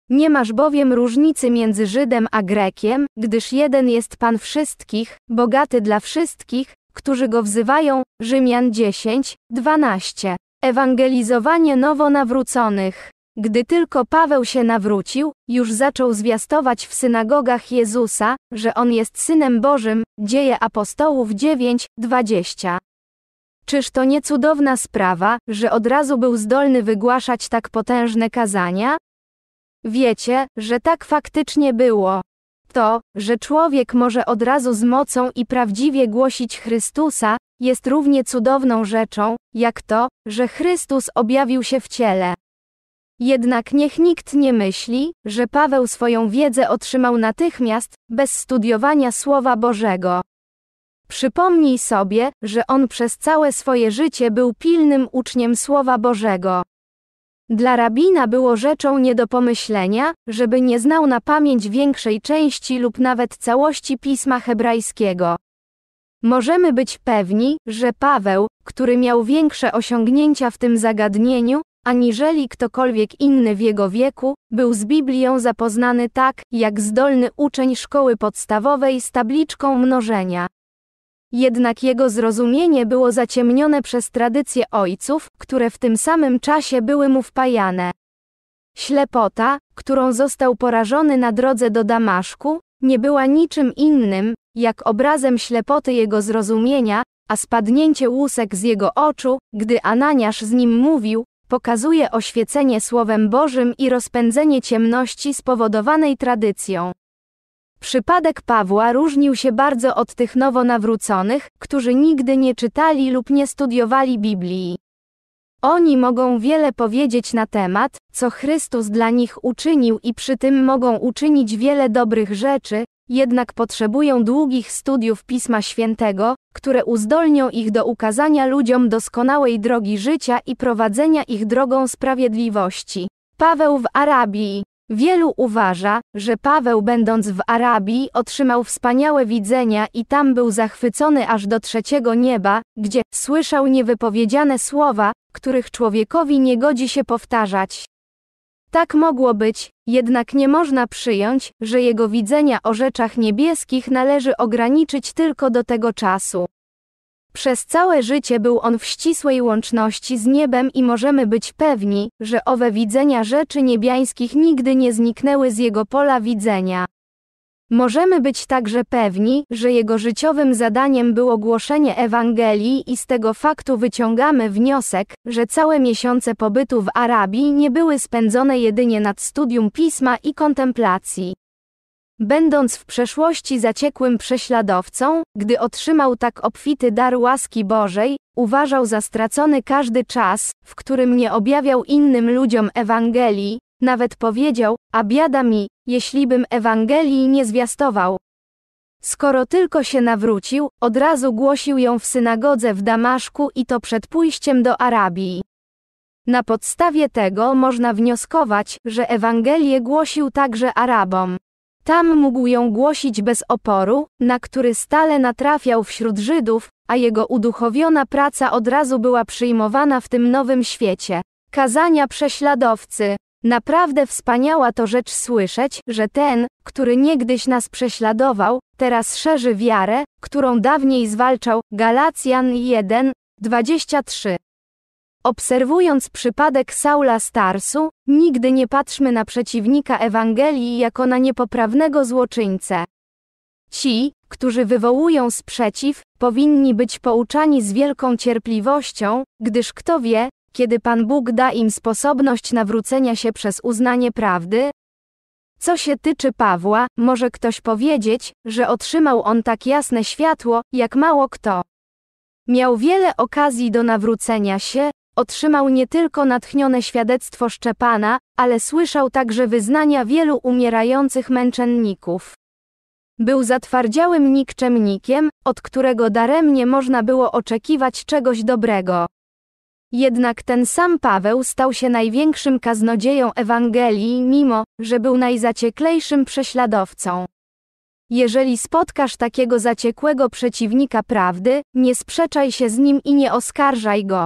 Nie masz bowiem różnicy między Żydem a Grekiem, gdyż jeden jest Pan wszystkich, bogaty dla wszystkich, którzy go wzywają. Rzymian 10, 12. Ewangelizowanie nowo nawróconych. Gdy tylko Paweł się nawrócił, już zaczął zwiastować w synagogach Jezusa, że on jest synem Bożym, dzieje apostołów 20. Czyż to nie cudowna sprawa, że od razu był zdolny wygłaszać tak potężne kazania? Wiecie, że tak faktycznie było. To, że człowiek może od razu z mocą i prawdziwie głosić Chrystusa, jest równie cudowną rzeczą, jak to, że Chrystus objawił się w ciele. Jednak niech nikt nie myśli, że Paweł swoją wiedzę otrzymał natychmiast, bez studiowania Słowa Bożego. Przypomnij sobie, że on przez całe swoje życie był pilnym uczniem Słowa Bożego. Dla rabina było rzeczą nie do pomyślenia, żeby nie znał na pamięć większej części lub nawet całości pisma hebrajskiego. Możemy być pewni, że Paweł, który miał większe osiągnięcia w tym zagadnieniu, aniżeli ktokolwiek inny w jego wieku, był z Biblią zapoznany tak, jak zdolny uczeń szkoły podstawowej z tabliczką mnożenia. Jednak jego zrozumienie było zaciemnione przez tradycje ojców, które w tym samym czasie były mu wpajane. Ślepota, którą został porażony na drodze do Damaszku, nie była niczym innym, jak obrazem ślepoty jego zrozumienia, a spadnięcie łusek z jego oczu, gdy Ananiasz z nim mówił, Pokazuje oświecenie Słowem Bożym i rozpędzenie ciemności spowodowanej tradycją. Przypadek Pawła różnił się bardzo od tych nowo nawróconych, którzy nigdy nie czytali lub nie studiowali Biblii. Oni mogą wiele powiedzieć na temat, co Chrystus dla nich uczynił i przy tym mogą uczynić wiele dobrych rzeczy, jednak potrzebują długich studiów Pisma Świętego, które uzdolnią ich do ukazania ludziom doskonałej drogi życia i prowadzenia ich drogą sprawiedliwości. Paweł w Arabii. Wielu uważa, że Paweł będąc w Arabii otrzymał wspaniałe widzenia i tam był zachwycony aż do trzeciego nieba, gdzie słyszał niewypowiedziane słowa, których człowiekowi nie godzi się powtarzać. Tak mogło być, jednak nie można przyjąć, że jego widzenia o rzeczach niebieskich należy ograniczyć tylko do tego czasu. Przez całe życie był on w ścisłej łączności z niebem i możemy być pewni, że owe widzenia rzeczy niebiańskich nigdy nie zniknęły z jego pola widzenia. Możemy być także pewni, że jego życiowym zadaniem było głoszenie Ewangelii i z tego faktu wyciągamy wniosek, że całe miesiące pobytu w Arabii nie były spędzone jedynie nad studium pisma i kontemplacji. Będąc w przeszłości zaciekłym prześladowcą, gdy otrzymał tak obfity dar łaski Bożej, uważał za stracony każdy czas, w którym nie objawiał innym ludziom Ewangelii, nawet powiedział, a biada mi, jeślibym Ewangelii nie zwiastował. Skoro tylko się nawrócił, od razu głosił ją w synagodze w Damaszku i to przed pójściem do Arabii. Na podstawie tego można wnioskować, że Ewangelię głosił także Arabom. Tam mógł ją głosić bez oporu, na który stale natrafiał wśród Żydów, a jego uduchowiona praca od razu była przyjmowana w tym nowym świecie. Kazania prześladowcy Naprawdę wspaniała to rzecz słyszeć, że ten, który niegdyś nas prześladował, teraz szerzy wiarę, którą dawniej zwalczał. Galacjan 1, 23. Obserwując przypadek Saula Starsu, nigdy nie patrzmy na przeciwnika Ewangelii jako na niepoprawnego złoczyńcę. Ci, którzy wywołują sprzeciw, powinni być pouczani z wielką cierpliwością, gdyż kto wie, kiedy Pan Bóg da im sposobność nawrócenia się przez uznanie prawdy? Co się tyczy Pawła, może ktoś powiedzieć, że otrzymał on tak jasne światło, jak mało kto. Miał wiele okazji do nawrócenia się, otrzymał nie tylko natchnione świadectwo Szczepana, ale słyszał także wyznania wielu umierających męczenników. Był zatwardziałym nikczemnikiem, od którego daremnie można było oczekiwać czegoś dobrego. Jednak ten sam Paweł stał się największym kaznodzieją Ewangelii, mimo że był najzacieklejszym prześladowcą. Jeżeli spotkasz takiego zaciekłego przeciwnika prawdy, nie sprzeczaj się z nim i nie oskarżaj go.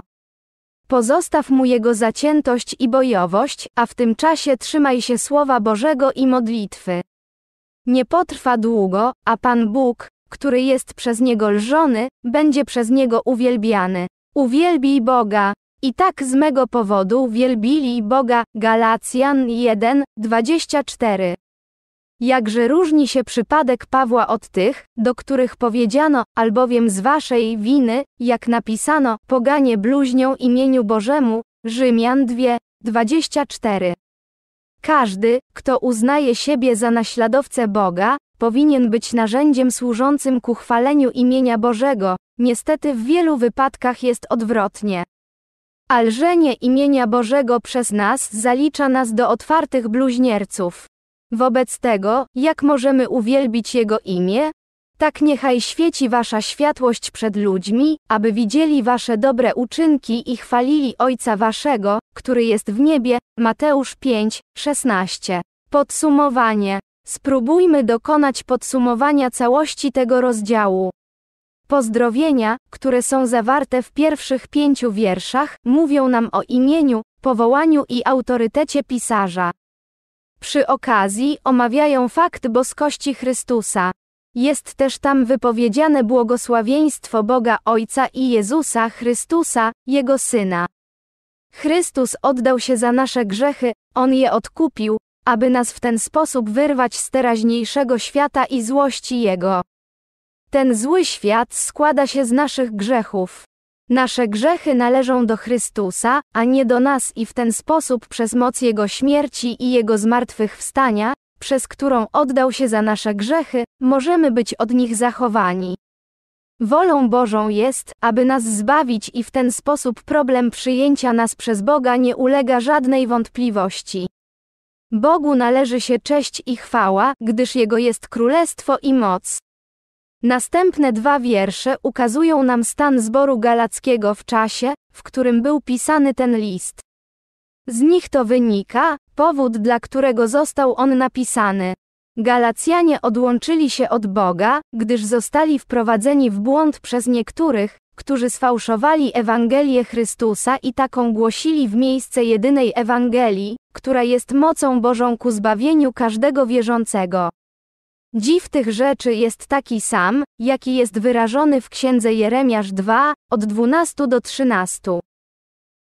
Pozostaw mu jego zaciętość i bojowość, a w tym czasie trzymaj się Słowa Bożego i modlitwy. Nie potrwa długo, a Pan Bóg, który jest przez niego lżony, będzie przez niego uwielbiany. Uwielbij Boga. I tak z mego powodu wielbili Boga. Galacjan 1, 24. Jakże różni się przypadek Pawła od tych, do których powiedziano, albowiem z waszej winy, jak napisano, poganie bluźnią imieniu Bożemu, Rzymian 2, 24. Każdy, kto uznaje siebie za naśladowcę Boga, powinien być narzędziem służącym ku chwaleniu imienia Bożego, niestety w wielu wypadkach jest odwrotnie. Alżenie imienia Bożego przez nas zalicza nas do otwartych bluźnierców. Wobec tego, jak możemy uwielbić Jego imię? Tak niechaj świeci Wasza światłość przed ludźmi, aby widzieli Wasze dobre uczynki i chwalili Ojca Waszego, który jest w niebie. Mateusz 5, 16. Podsumowanie. Spróbujmy dokonać podsumowania całości tego rozdziału. Pozdrowienia, które są zawarte w pierwszych pięciu wierszach, mówią nam o imieniu, powołaniu i autorytecie pisarza. Przy okazji omawiają fakt boskości Chrystusa. Jest też tam wypowiedziane błogosławieństwo Boga Ojca i Jezusa Chrystusa, Jego Syna. Chrystus oddał się za nasze grzechy, On je odkupił, aby nas w ten sposób wyrwać z teraźniejszego świata i złości Jego. Ten zły świat składa się z naszych grzechów. Nasze grzechy należą do Chrystusa, a nie do nas i w ten sposób przez moc Jego śmierci i Jego zmartwychwstania, przez którą oddał się za nasze grzechy, możemy być od nich zachowani. Wolą Bożą jest, aby nas zbawić i w ten sposób problem przyjęcia nas przez Boga nie ulega żadnej wątpliwości. Bogu należy się cześć i chwała, gdyż Jego jest królestwo i moc. Następne dwa wiersze ukazują nam stan zboru galackiego w czasie, w którym był pisany ten list. Z nich to wynika, powód dla którego został on napisany. Galacjanie odłączyli się od Boga, gdyż zostali wprowadzeni w błąd przez niektórych, którzy sfałszowali Ewangelię Chrystusa i taką głosili w miejsce jedynej Ewangelii, która jest mocą Bożą ku zbawieniu każdego wierzącego. Dziw tych rzeczy jest taki sam, jaki jest wyrażony w księdze Jeremiasz 2, od 12 do 13.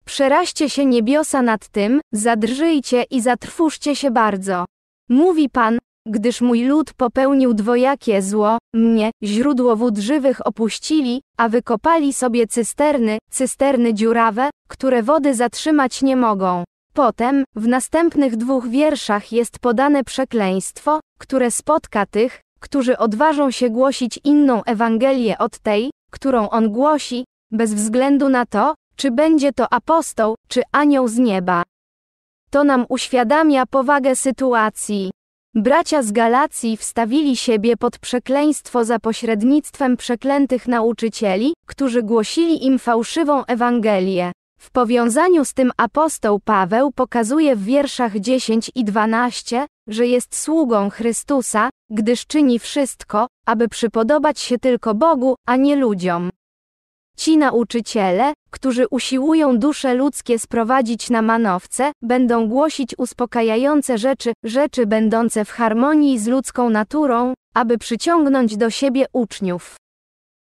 Przeraźcie się niebiosa nad tym, zadrżyjcie i zatrwóżcie się bardzo. Mówi Pan, gdyż mój lud popełnił dwojakie zło, mnie, źródło wód żywych opuścili, a wykopali sobie cysterny, cysterny dziurawe, które wody zatrzymać nie mogą. Potem, w następnych dwóch wierszach jest podane przekleństwo, które spotka tych, którzy odważą się głosić inną Ewangelię od tej, którą on głosi, bez względu na to, czy będzie to apostoł, czy anioł z nieba. To nam uświadamia powagę sytuacji. Bracia z Galacji wstawili siebie pod przekleństwo za pośrednictwem przeklętych nauczycieli, którzy głosili im fałszywą Ewangelię. W powiązaniu z tym apostoł Paweł pokazuje w wierszach 10 i 12, że jest sługą Chrystusa, gdyż czyni wszystko, aby przypodobać się tylko Bogu, a nie ludziom. Ci nauczyciele, którzy usiłują dusze ludzkie sprowadzić na manowce, będą głosić uspokajające rzeczy, rzeczy będące w harmonii z ludzką naturą, aby przyciągnąć do siebie uczniów.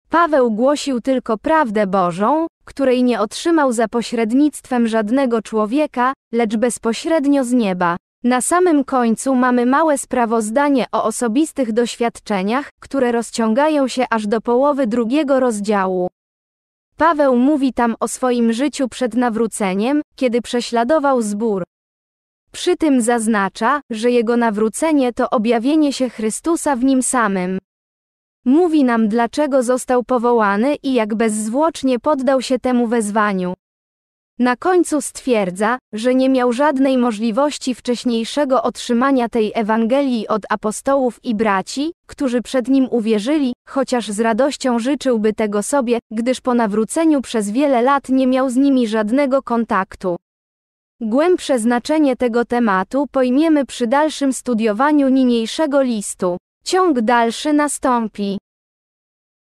Paweł głosił tylko prawdę Bożą, której nie otrzymał za pośrednictwem żadnego człowieka, lecz bezpośrednio z nieba. Na samym końcu mamy małe sprawozdanie o osobistych doświadczeniach, które rozciągają się aż do połowy drugiego rozdziału. Paweł mówi tam o swoim życiu przed nawróceniem, kiedy prześladował zbór. Przy tym zaznacza, że jego nawrócenie to objawienie się Chrystusa w nim samym. Mówi nam dlaczego został powołany i jak bezzwłocznie poddał się temu wezwaniu. Na końcu stwierdza, że nie miał żadnej możliwości wcześniejszego otrzymania tej Ewangelii od apostołów i braci, którzy przed nim uwierzyli, chociaż z radością życzyłby tego sobie, gdyż po nawróceniu przez wiele lat nie miał z nimi żadnego kontaktu. Głębsze znaczenie tego tematu pojmiemy przy dalszym studiowaniu niniejszego listu. Ciąg dalszy nastąpi.